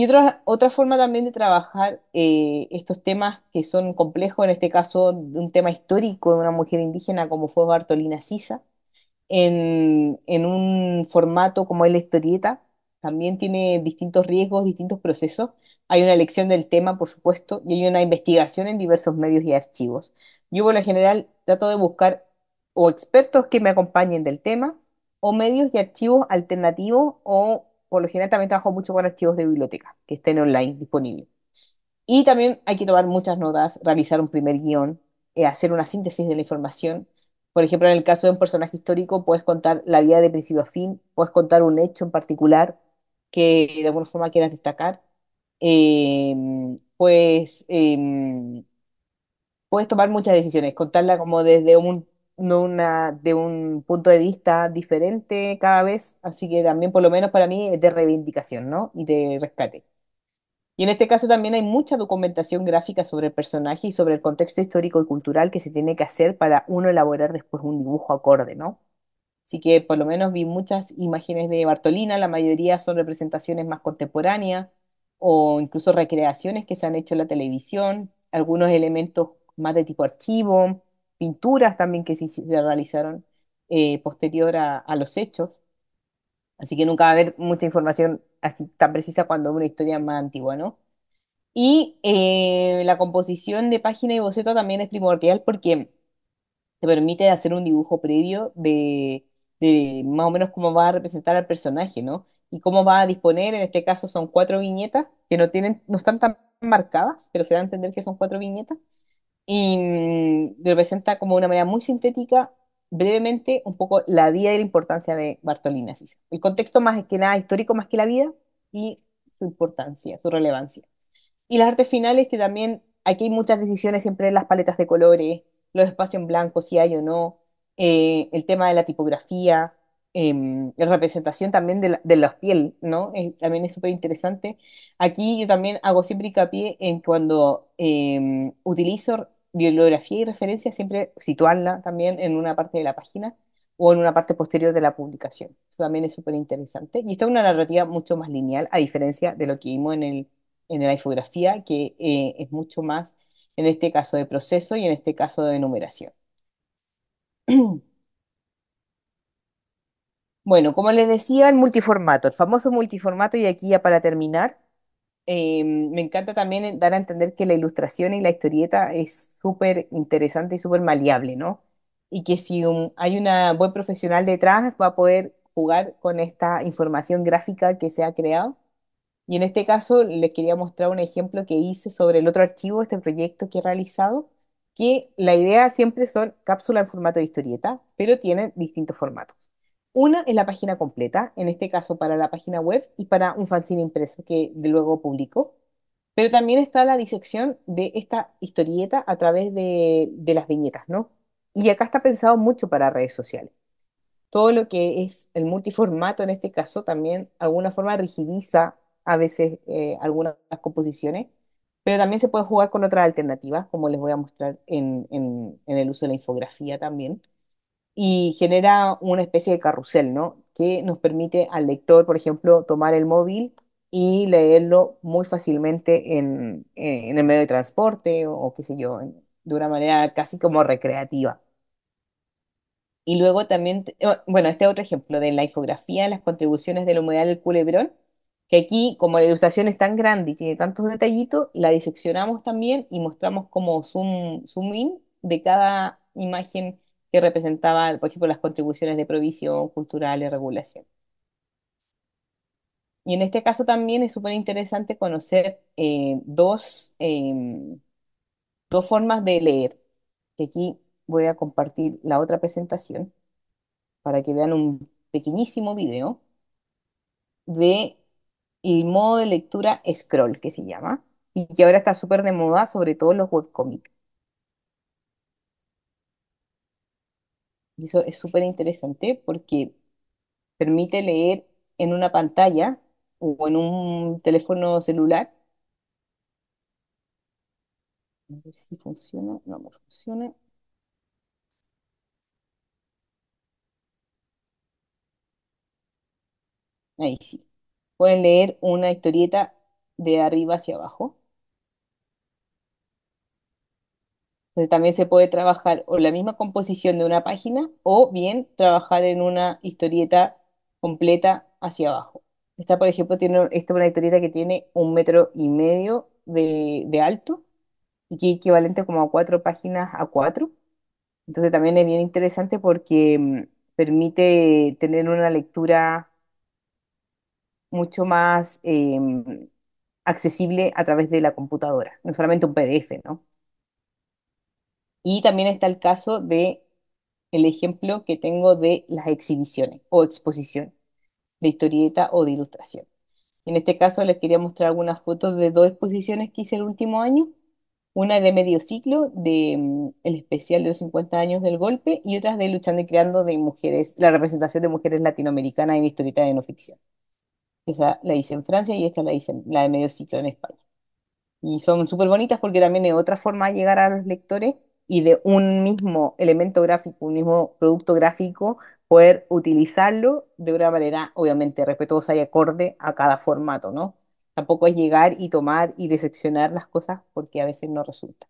Y otra, forma también de trabajar eh, estos temas que son complejos, en este caso un tema histórico de una mujer indígena como fue Bartolina Sisa, en, en un formato como es la historieta, también tiene distintos riesgos, distintos procesos. Hay una elección del tema, por supuesto, y hay una investigación en diversos medios y archivos. Yo por lo general trato de buscar o expertos que me acompañen del tema, o medios y archivos alternativos o por lo general también trabajo mucho con archivos de biblioteca que estén online disponibles. Y también hay que tomar muchas notas, realizar un primer guión, eh, hacer una síntesis de la información. Por ejemplo, en el caso de un personaje histórico, puedes contar la vida de principio a fin, puedes contar un hecho en particular que de alguna forma quieras destacar. Em, pues em, puedes tomar muchas decisiones, contarla como desde un una, de un punto de vista diferente cada vez, así que también por lo menos para mí es de reivindicación, ¿no? Y de rescate. Y en este caso también hay mucha documentación gráfica sobre el personaje y sobre el contexto histórico y cultural que se tiene que hacer para uno elaborar después un dibujo acorde, ¿no? Así que por lo menos vi muchas imágenes de Bartolina, la mayoría son representaciones más contemporáneas o incluso recreaciones que se han hecho en la televisión, algunos elementos más de tipo archivo, pinturas también que se, realizaron eh, posterior a, los hechos. Así que nunca va a haber mucha información así tan precisa cuando una historia más antigua, ¿no? Y eh, la composición de página y boceto también es primordial porque te permite hacer un dibujo previo de, más o menos cómo va a representar al personaje, ¿no? Y cómo va a disponer, en este caso son cuatro viñetas que no tienen, no están tan marcadas, pero se da a entender que son cuatro viñetas y mm, representa como una manera muy sintética, brevemente, un poco la vida y la importancia de Bartolina Sisa. El contexto más que nada histórico más que la vida y su importancia, su relevancia. Y las artes finales que también aquí hay muchas decisiones siempre en las paletas de colores, los espacios en blanco, si hay o no, eh, el tema de la tipografía, em, la representación también de la, de piel, ¿no? también es súper interesante. Aquí yo también hago siempre hincapié en cuando em, utilizo bibliografía y referencia siempre situarla también en una parte de la página o en una parte posterior de la publicación. Eso también es súper interesante. Y está una narrativa mucho más lineal, a diferencia de lo que vimos en, la infografía, que eh, es mucho más, en este caso, de proceso y en este caso de enumeración. [clears throat] Bueno, como les decía, el multiformato, el famoso multiformato, y aquí ya para terminar, Em, me encanta también eh, dar a entender que la ilustración y la historieta es súper interesante y súper maleable, ¿no? Y que si hay un buen profesional detrás, va a poder jugar con esta información gráfica que se ha creado. Y en este caso les quería mostrar un ejemplo que hice sobre el otro archivo, este proyecto que he realizado, que la idea siempre son cápsulas en formato de historieta, pero tienen distintos formatos. Una es la página completa, en este caso para la página web y para un fanzine impreso que luego publico. Pero también está la disección de esta historieta a través de, las viñetas, ¿no? Y acá está pensado mucho para redes sociales. Todo lo que es el multiformato en este caso también, alguna forma rigidiza a veces eh, algunas composiciones, pero también se puede jugar con otras alternativas, como les voy a mostrar en el uso de la infografía también y genera una especie de carrusel, ¿no? Que nos permite al lector, por ejemplo, tomar el móvil y leerlo muy fácilmente en, el medio de transporte o, qué sé yo, de una manera casi como recreativa. Y luego también, oh, bueno, este otro ejemplo de la infografía, las contribuciones de la del culebrón, que aquí, como la ilustración es tan grande y tiene tantos detallitos, la diseccionamos también y mostramos como zoom, zoom in de cada imagen que representaba, por ejemplo, las contribuciones de provisión cultural y regulación. Y en este caso también es súper interesante conocer eh, dos, em, dos formas de leer. Que aquí voy a compartir la otra presentación para que vean un pequeñísimo video de el modo de lectura scroll que se llama y que ahora está súper de moda, sobre todo en los webcomics. eso es súper interesante porque permite leer en una pantalla o en un teléfono celular. A ver si funciona, no me funciona. Ahí sí. Pueden leer una historieta de arriba hacia abajo. también se puede trabajar o la misma composición de una página o bien trabajar en una historieta completa hacia abajo. Esta, por ejemplo, tiene esta es una historieta que tiene un metro y medio de, alto y que es equivalente como a cuatro páginas a cuatro. Entonces también es bien interesante porque mm, permite tener una lectura mucho más em, accesible a través de la computadora, no solamente un PDF, ¿no? Y también está el caso de el ejemplo que tengo de las exhibiciones o exposiciones de historieta o de ilustración. En este caso les quería mostrar algunas fotos de dos exposiciones que hice el último año, una de medio ciclo de mm, el especial de los 50 años del golpe y otras de Luchando y Creando de mujeres, la representación de mujeres latinoamericanas en historieta de no ficción. Esa la hice en Francia y esta la hice en, la de medio ciclo en España. Y son súper bonitas porque también es otra forma de llegar a los lectores y de un mismo elemento gráfico, un mismo producto gráfico, poder utilizarlo de una manera obviamente respetuosa y acorde a cada formato, ¿no? Tampoco es llegar y tomar y diseccionar las cosas porque a veces no resulta.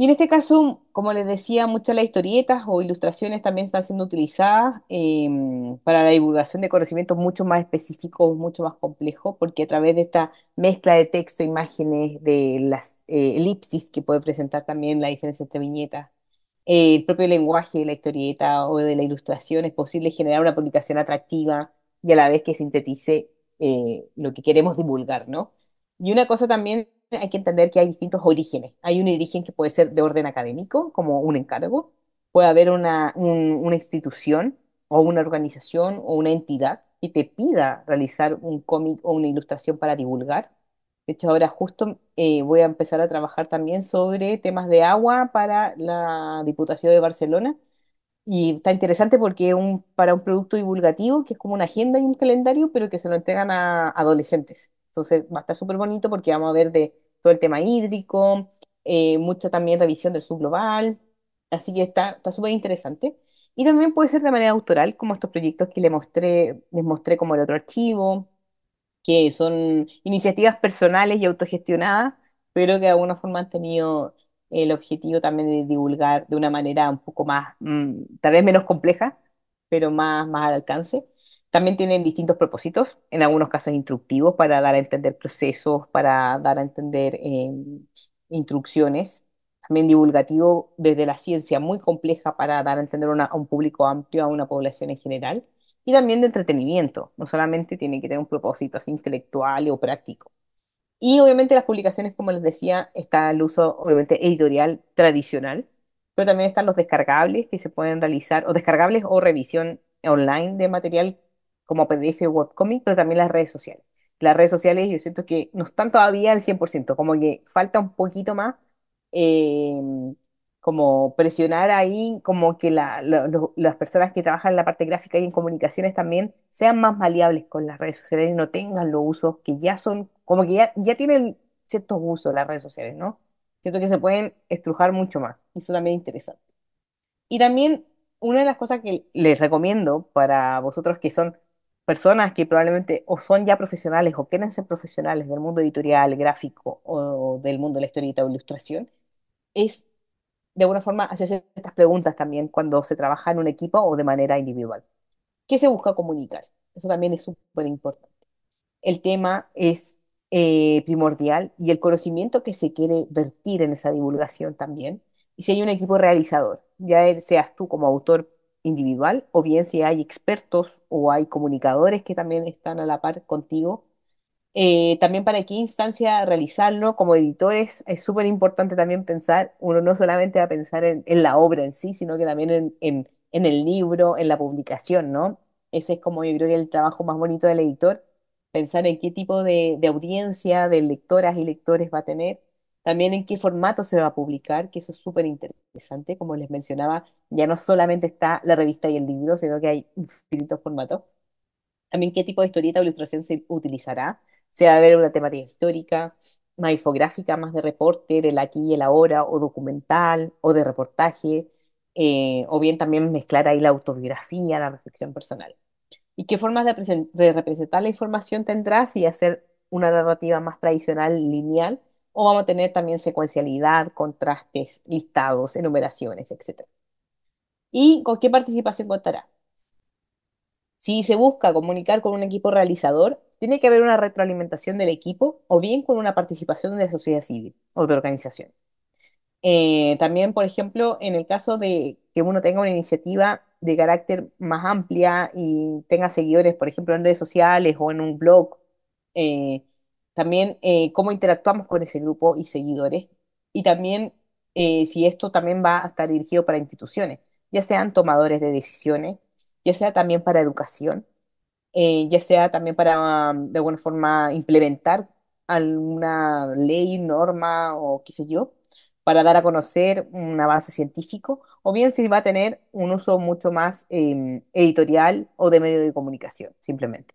Y en este caso, como les decía, muchas de las historietas o ilustraciones también están siendo utilizadas em, para la divulgación de conocimientos mucho más específicos, mucho más complejos, porque a través de esta mezcla de texto, imágenes, de las eh, elipsis que puede presentar también la diferencia entre viñetas, eh, el propio lenguaje de la historieta o de la ilustración, es posible generar una publicación atractiva y a la vez que sintetice eh, lo que queremos divulgar, ¿no? Y una cosa también hay que entender que hay distintos orígenes. Hay un origen que puede ser de orden académico, como un encargo, puede haber una, institución o una organización o una entidad que te pida realizar un cómic o una ilustración para divulgar. De hecho, ahora justo eh, voy a empezar a trabajar también sobre temas de agua para la Diputación de Barcelona. Y está interesante porque un, para un producto divulgativo, que es como una agenda y un calendario, pero que se lo entregan a adolescentes. Entonces va a estar súper bonito porque vamos a ver de todo el tema hídrico, eh, mucha también revisión del subglobal, así que está súper interesante. Y también puede ser de manera autoral, como estos proyectos que les mostré, les mostré como el otro archivo, que son iniciativas personales y autogestionadas, pero que de alguna forma han tenido el objetivo también de divulgar de una manera un poco más, mm, tal vez menos compleja, pero más, más al alcance. También tienen distintos propósitos, en algunos casos instructivos, para dar a entender procesos, para dar a entender em, instrucciones. También divulgativo desde la ciencia, muy compleja para dar a entender a un público amplio, a una población en general. Y también de entretenimiento, no solamente tienen que tener un propósito así intelectual o práctico. Y obviamente las publicaciones, como les decía, está el uso obviamente editorial tradicional, pero también están los descargables que se pueden realizar, o descargables o revisión online de material como PDF o webcomic, pero también las redes sociales. Las redes sociales yo siento que no están todavía al 100%, como que falta un poquito más em, como presionar ahí, como que las personas que trabajan en la parte gráfica y en comunicaciones también sean más maleables con las redes sociales y no tengan los usos que ya son, como que ya, ya tienen ciertos usos las redes sociales, ¿no? Siento que se pueden estrujar mucho más. Eso también es interesante. Y también una de las cosas que les recomiendo para vosotros que son personas que probablemente o son ya profesionales o quieren ser profesionales del mundo editorial, gráfico o del mundo de la historieta o ilustración, es de alguna forma hacerse estas preguntas también cuando se trabaja en un equipo o de manera individual. ¿Qué se busca comunicar? Eso también es súper importante. El tema es eh, primordial y el conocimiento que se quiere vertir en esa divulgación también. Y si hay un equipo realizador, ya seas tú como autor individual o bien si hay expertos o hay comunicadores que también están a la par contigo. Eh, también para qué instancia realizarlo como editores es súper importante también pensar, uno no solamente va a pensar en, la obra en sí, sino que también en, el libro, en la publicación, ¿no? Ese es como yo creo que el trabajo más bonito del editor, pensar en qué tipo de audiencia, de lectoras y lectores va a tener también en qué formato se va a publicar, que eso es súper interesante. Como les mencionaba, ya no solamente está la revista y el libro, sino que hay infinitos formatos. También qué tipo de historieta o ilustración se utilizará. Se va a ver una temática histórica, más infográfica, más de reporter, el aquí y el ahora, o documental, o de reportaje, eh, o bien también mezclar ahí la autobiografía, la reflexión personal. ¿Y qué formas de, representar la información tendrás y hacer una narrativa más tradicional, lineal, o vamos a tener también secuencialidad, contrastes, listados, enumeraciones, etc. ¿Y con qué participación contará? Si se busca comunicar con un equipo realizador, tiene que haber una retroalimentación del equipo o bien con una participación de la sociedad civil o de organización. Eh, también, por ejemplo, en el caso de que uno tenga una iniciativa de carácter más amplia y tenga seguidores, por ejemplo, en redes sociales o en un blog, eh, también eh, cómo interactuamos con ese grupo y seguidores, y también eh, si esto también va a estar dirigido para instituciones, ya sean tomadores de decisiones, ya sea también para educación, eh, ya sea también para, de alguna forma, implementar alguna ley, norma o qué sé yo, para dar a conocer un avance científico, o bien si va a tener un uso mucho más em, editorial o de medio de comunicación, simplemente.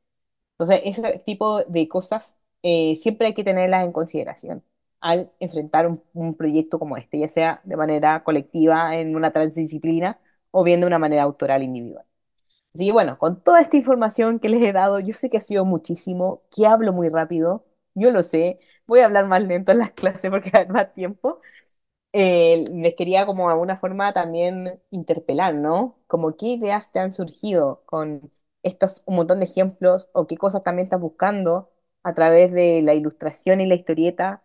Entonces, ese tipo de cosas eh, siempre hay que tenerlas en consideración al enfrentar un, proyecto como este, ya sea de manera colectiva en una transdisciplina o bien de una manera autoral individual. Así que bueno, con toda esta información que les he dado, yo sé que ha sido muchísimo, que hablo muy rápido, yo lo sé, voy a hablar más lento en las [laughs] clases porque haber más tiempo. Eh, les quería como de alguna forma también interpelar, ¿no? Como qué ideas te han surgido con estos un montón de ejemplos o qué cosas también estás buscando a través de la ilustración y la historieta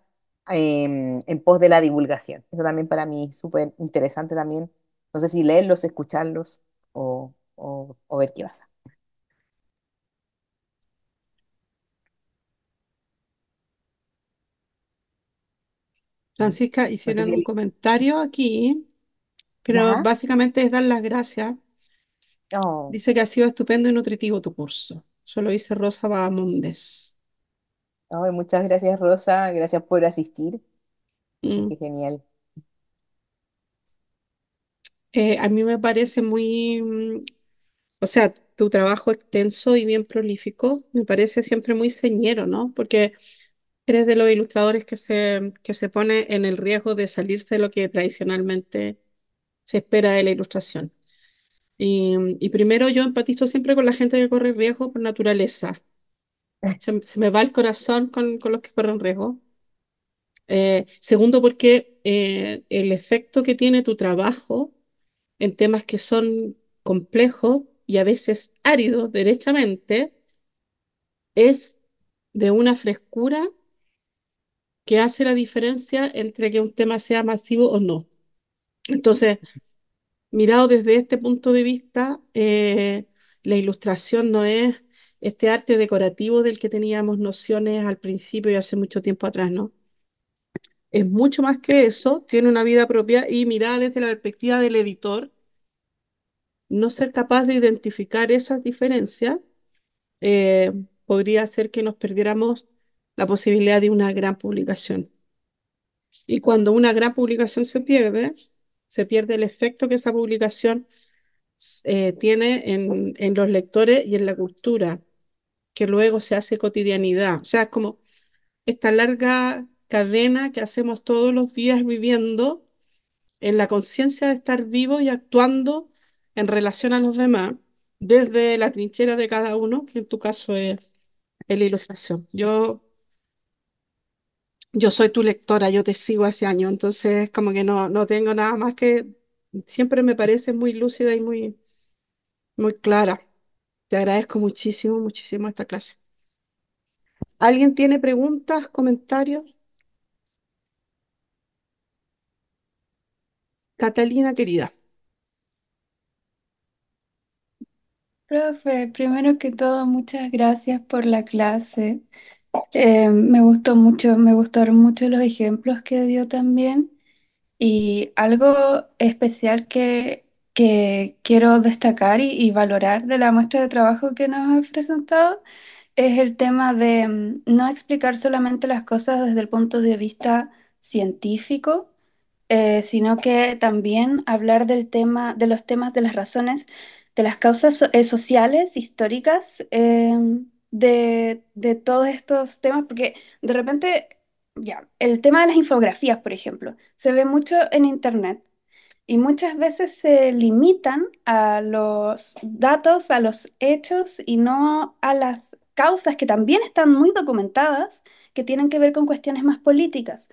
em, en pos de la divulgación. Eso también para mí es súper interesante también. No sé si leerlos, escucharlos o, ver qué pasa. Francisca, hicieron un comentario aquí, pero básicamente es dar las gracias. Oh. Dice que ha sido estupendo y nutritivo tu curso. Solo dice Rosa Bahamundes muchas gracias, Rosa. Gracias por asistir. Mm. genial. Eh, a mí me parece muy, mm, o sea, tu trabajo extenso y bien prolífico me parece siempre muy señero, ¿no? Porque eres de los ilustradores que se, que se pone en el riesgo de salirse de lo que tradicionalmente se espera de la ilustración. Y, y primero yo empatizo siempre con la gente que corre riesgo por naturaleza se, me va el corazón con, los que corren riesgo. Eh, segundo, porque eh, el efecto que tiene tu trabajo en temas que son complejos y a veces áridos derechamente es de una frescura que hace la diferencia entre que un tema sea masivo o no. Entonces, mirado desde este punto de vista, eh, la ilustración no es este arte decorativo del que teníamos nociones al principio y hace mucho tiempo atrás, ¿no? Es mucho más que eso, tiene una vida propia y mirada desde la perspectiva del editor, no ser capaz de identificar esas diferencias eh, podría hacer que nos perdiéramos la posibilidad de una gran publicación. Y cuando una gran publicación se pierde, se pierde el efecto que esa publicación eh, tiene en, en, los lectores y en la cultura que luego se hace cotidianidad. O sea, es como esta larga cadena que hacemos todos los días viviendo en la conciencia de estar vivo y actuando en relación a los demás desde la trinchera de cada uno, que en tu caso es la ilustración. Yo, yo soy tu lectora, yo te sigo hace años, entonces como que no, no tengo nada más que siempre me parece muy lúcida y muy, muy clara. Te agradezco muchísimo, muchísimo esta clase. ¿Alguien tiene preguntas, comentarios? Catalina, querida. Profe, primero que todo, muchas gracias por la clase. Eh, me gustó mucho, me gustaron mucho los ejemplos que dio también. Y algo especial que que quiero destacar y, valorar de la muestra de trabajo que nos ha presentado es el tema de mm, no explicar solamente las cosas desde el punto de vista científico, eh, sino que también hablar del tema, de los temas, de las razones, de las causas eh, sociales, históricas, em, de, de todos estos temas, porque de repente, ya, el tema de las infografías, por ejemplo, se ve mucho en Internet y muchas veces se limitan a los datos, a los hechos y no a las causas que también están muy documentadas, que tienen que ver con cuestiones más políticas.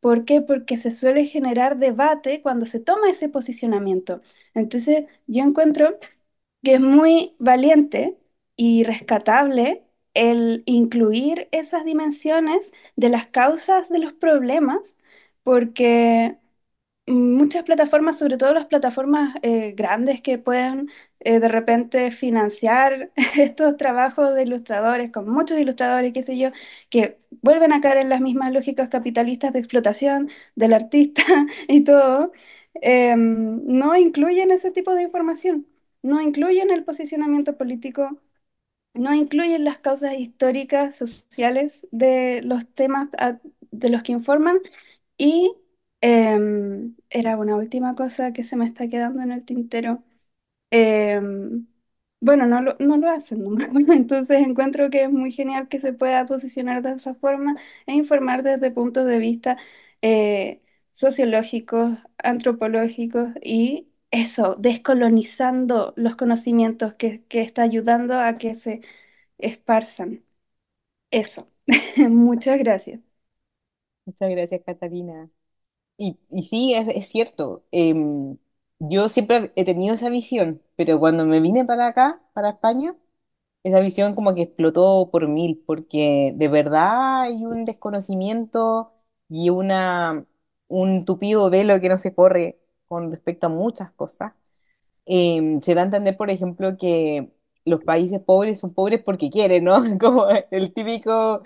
¿Por qué? Porque se suele generar debate cuando se toma ese posicionamiento. Entonces, yo encuentro que es muy valiente y rescatable el incluir esas dimensiones de las causas de los problemas, porque muchas plataformas, sobre todo las plataformas eh, grandes que pueden eh, de repente financiar [laughs] estos trabajos de ilustradores, con muchos ilustradores, qué sé yo, que vuelven a caer en las mismas lógicas capitalistas de explotación del artista [laughs] y todo, em, no incluyen ese tipo de información, no incluyen el posicionamiento político no incluyen las causas históricas, sociales de los temas ah, de los que informan y Em, era una última cosa que se me está quedando en el tintero. Em, bueno, no lo, hacen, [laughs] Entonces encuentro que es muy genial que se pueda posicionar de esa forma e informar desde puntos de vista eh, sociológicos, antropológicos y eso, descolonizando los conocimientos que, que está ayudando a que se esparzan. Eso. [laughs] Muchas gracias. Muchas gracias, Catalina. Y, sí, es, cierto. Em, yo siempre he tenido esa visión, pero cuando me vine para acá, para España, esa visión como que explotó por mil, porque de verdad hay un desconocimiento y una, un tupido velo que no se corre con respecto a muchas cosas. Em, se da a entender, por ejemplo, que los países pobres son pobres porque quieren, ¿no? [laughs] Como el típico,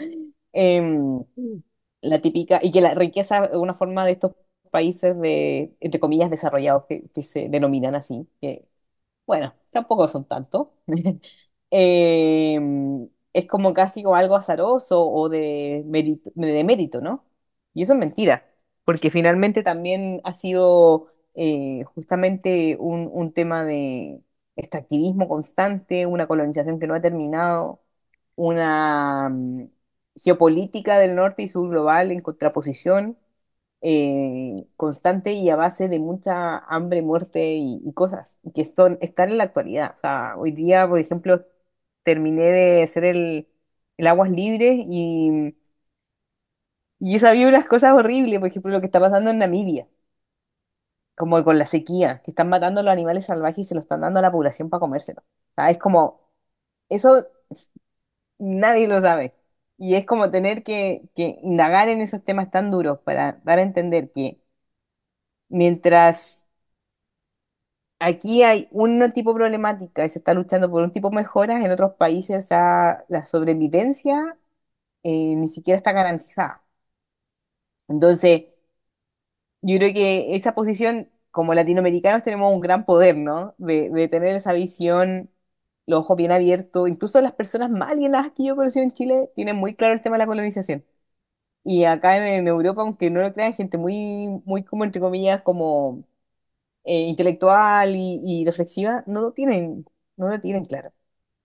em, la típica, y que la riqueza es una forma de estos países de, entre comillas, desarrollados que, se denominan así, que, bueno, tampoco son tanto [laughs] em, es como casi algo azaroso o de mérito, de mérito, ¿no? Y eso es mentira, porque finalmente también ha sido eh, justamente un, tema de extractivismo constante, una colonización que no ha terminado, una geopolítica del norte y sur global en contraposición eh, constante y a base de mucha hambre, muerte y, cosas, que están en la actualidad. O sea, hoy día, por ejemplo, terminé de hacer el, el Aguas Libres y, y sabía unas cosas horribles, por ejemplo, lo que está pasando en Namibia, como con la sequía, que están matando a los animales salvajes y se los están dando a la población para comérselo. O sea, es como, eso nadie lo sabe. Y es como tener que, indagar en esos temas tan duros para dar a entender que mientras aquí hay un tipo de problemática y se está luchando por un tipo de mejoras, en otros países la sobrevivencia eh, ni siquiera está garantizada. Entonces, yo creo que esa posición, como latinoamericanos, tenemos un gran poder, ¿no? de tener esa visión los ojos bien abiertos, incluso las personas más alienadas que yo conocí en Chile tienen muy claro el tema de la colonización. Y acá en, Europa, aunque no lo crean, gente muy, muy como entre comillas, como eh, intelectual y, reflexiva, no lo tienen, no lo tienen claro.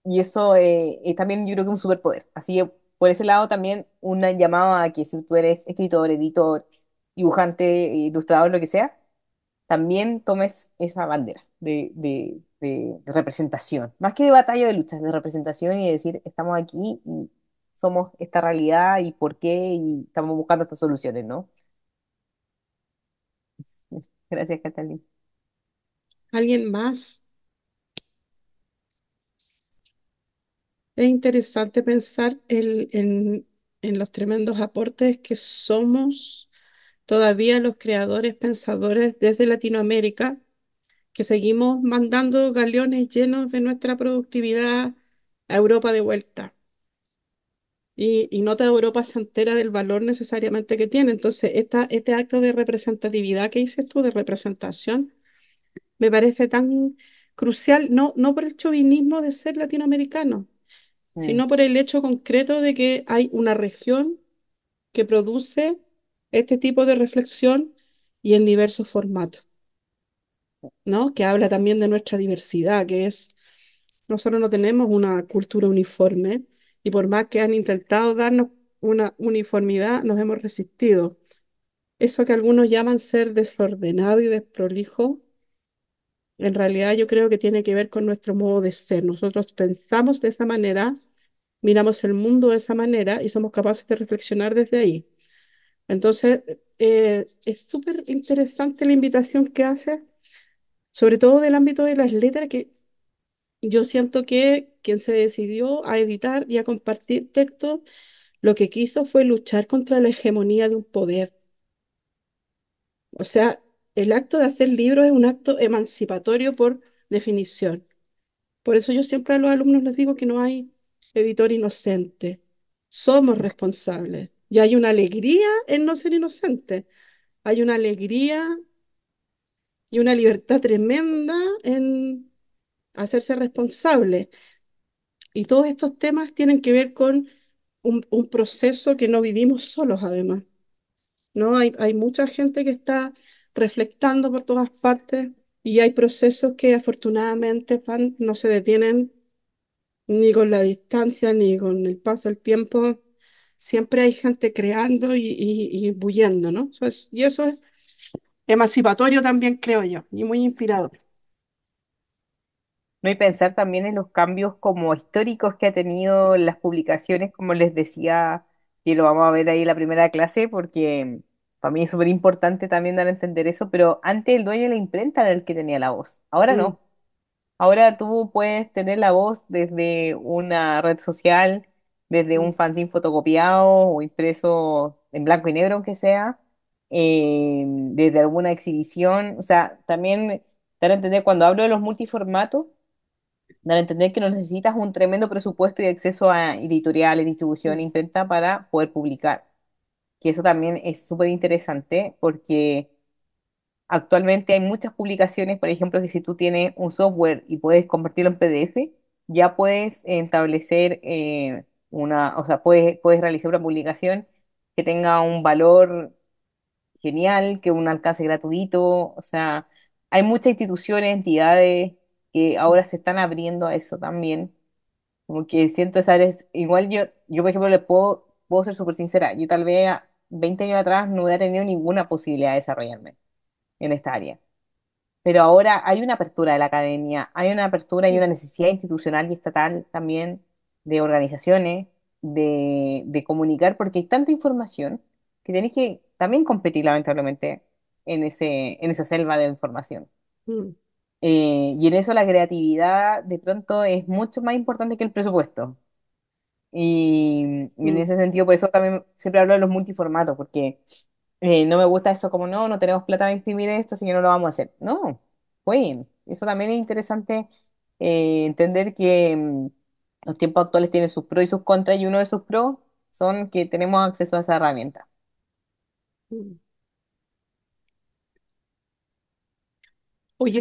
Y eso eh, es también yo creo que un superpoder. Así que por ese lado también una llamada a que si tú eres escritor, editor, dibujante, eh, ilustrador, lo que sea, también tomes esa bandera de, representación, más que de batalla de luchas, de representación y decir, estamos aquí y somos esta realidad y por qué y estamos buscando estas soluciones, ¿no? [laughs] Gracias, Catalina. ¿Alguien más? Es interesante pensar en, en los tremendos aportes que somos todavía los creadores pensadores desde Latinoamérica que seguimos mandando galeones llenos de nuestra productividad a Europa de vuelta. Y, y no toda Europa se entera del valor necesariamente que tiene. Entonces, este acto de representatividad que dices tú, de representación, me parece tan crucial, no, no por el chauvinismo de ser latinoamericano, sino mm. por el hecho concreto de que hay una región que produce este tipo de reflexión y en diversos formatos. ¿no? Que habla también de nuestra diversidad, que es, nosotros no tenemos una cultura uniforme y por más que han intentado darnos una uniformidad, nos hemos resistido. Eso que algunos llaman ser desordenado y desprolijo, en realidad yo creo que tiene que ver con nuestro modo de ser. Nosotros pensamos de esa manera, miramos el mundo de esa manera y somos capaces de reflexionar desde ahí. Entonces, eh, es súper interesante la invitación que hace sobre todo del ámbito de las letras, que yo siento que quien se decidió a editar y a compartir textos, lo que quiso fue luchar contra la hegemonía de un poder. O sea, el acto de hacer libros es un acto emancipatorio por definición. Por eso yo siempre a los alumnos les digo que no hay editor inocente. Somos responsables. Y hay una alegría en no ser inocente. Hay una alegría y una libertad tremenda en hacerse responsable. Y todos estos temas tienen que ver con un, proceso que no vivimos solos, además. ¿no? Hay, hay mucha gente que está reflectando por todas partes y hay procesos que afortunadamente van, no se detienen ni con la distancia ni con el paso del tiempo. Siempre hay gente creando y, y, bulliendo, ¿no? y eso es emancipatorio también, creo yo, y muy inspirador. No, hay pensar también en los cambios como históricos que ha tenido las publicaciones, como les decía, y lo vamos a ver ahí en la primera clase, porque para mí es súper importante también dar a entender eso, pero antes el dueño de la imprenta era el que tenía la voz, ahora no. Mm. Ahora tú puedes tener la voz desde una red social, desde un mm. fanzine fotocopiado o impreso en blanco y negro, aunque sea, Em, desde alguna exhibición. O sea, también dar a entender, cuando hablo de los multiformatos, dar a entender que no necesitas un tremendo presupuesto y acceso a editoriales, distribución, imprenta para poder publicar. Que eso también es súper interesante porque actualmente hay muchas publicaciones, por ejemplo, que si tú tienes un software y puedes convertirlo en PDF, ya puedes establecer eh, una, o sea, puedes, puedes realizar una publicación que tenga un valor genial, que un alcance gratuito, o sea, hay muchas instituciones, entidades que ahora se están abriendo a eso también. Como que siento esa áreas, igual yo, yo por ejemplo, le puedo, puedo ser súper sincera, yo tal vez 20 años atrás no hubiera tenido ninguna posibilidad de desarrollarme en esta área. Pero ahora hay una apertura de la academia, hay una apertura y una necesidad institucional y estatal también de organizaciones, de, de comunicar, porque hay tanta información que tenés que también competir lamentablemente en, ese, en esa selva de información. Mm. Eh, y en eso la creatividad de pronto es mucho más importante que el presupuesto. Y, en mm. ese sentido, por eso también siempre hablo de los multiformatos, porque eh, no me gusta eso como, no, no tenemos plata para imprimir esto, así que no lo vamos a hacer. No, bueno Eso también es interesante eh, entender que mm, los tiempos actuales tienen sus pros y sus contras, y uno de sus pros son que tenemos acceso a esa herramienta. Oye,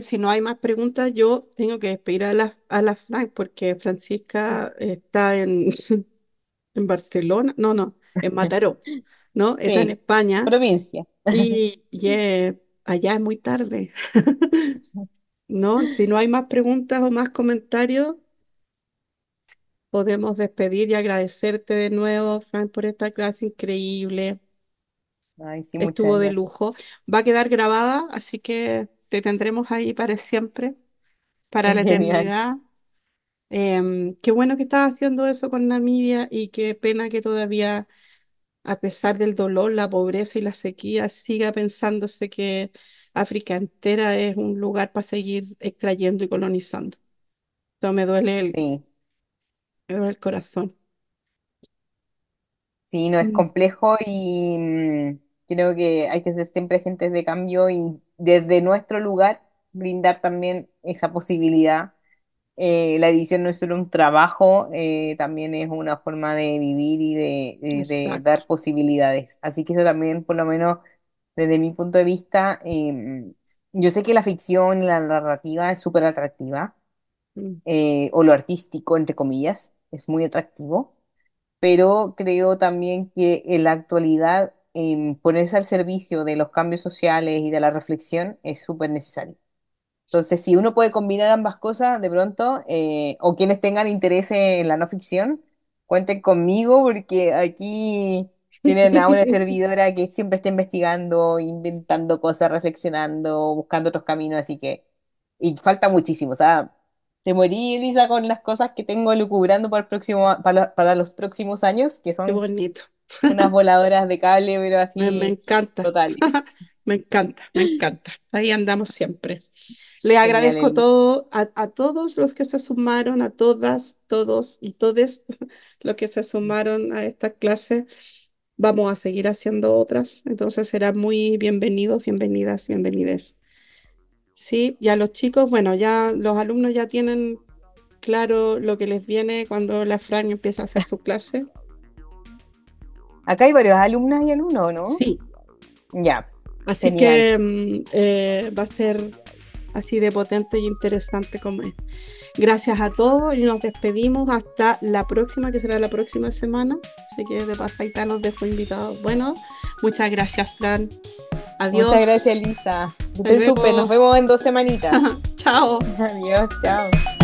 si no hay más preguntas, yo tengo que despedir a la, a Frank porque Francisca está en, [laughs] en Barcelona, no, no, en Mataró, ¿no? [laughs] Está en España provincia. y, [laughs] allá es muy tarde, ¿no? Si no hay más preguntas o más comentarios, podemos despedir y agradecerte de nuevo, Frank, por esta clase increíble. Estuvo de lujo. Va a quedar grabada, así que te tendremos ahí para siempre, para [laughs] la eternidad. Em, qué bueno que estás haciendo eso con Namibia y qué pena que todavía, a pesar del dolor, la pobreza y la sequía, siga pensándose que África entera es un lugar para seguir extrayendo y colonizando. Entonces me duele me duele el corazón. Sí, no es mm. complejo y mm, creo que hay que ser siempre agentes de cambio y desde nuestro lugar brindar también esa posibilidad. Eh, la edición no es solo un trabajo, eh, también es una forma de vivir y de, dar posibilidades. Así que eso también, por lo menos desde mi punto de vista, em, yo sé que la ficción la narrativa es súper atractiva, mm. eh, o lo artístico, entre comillas, es muy atractivo pero creo también que en la actualidad em, ponerse al servicio de los cambios sociales y de la reflexión es súper necesario. Entonces, si uno puede combinar ambas cosas, de pronto, eh, o quienes tengan interés en la no ficción, cuenten conmigo porque aquí tienen a una [laughs] servidora que siempre está investigando, inventando cosas, reflexionando, buscando otros caminos, así que, y falta muchísimo, o sea, te morí, Elisa, con las cosas que tengo lucubrando para, el próximo, para, los próximos años, que son Qué bonito. unas voladoras de cable, pero así. Me, encanta. Total. [laughs] me encanta, me encanta. Ahí andamos siempre. Le agradezco todo, a, todos los que se sumaron, a todas, todos y todes [laughs] los que se sumaron a esta clase. Vamos a seguir haciendo otras, entonces será muy bienvenidos, bienvenidas, bienvenides. Sí, y a los chicos, bueno, ya los alumnos ya tienen claro lo que les viene cuando la Fran empieza a hacer su clase. [laughs] Acá hay varias alumnas y uno, ¿no? Sí. Ya. Así que mm, eh, va a ser así de potente y interesante como es. Gracias a todos y nos despedimos hasta la próxima, que será la próxima semana. Así que de nos dejo invitados. Bueno, muchas gracias, Fran. Adiós. Muchas gracias, Lisa. Te supe, Nos vemos en dos semanitas. [laughs] chao. Adiós, chao.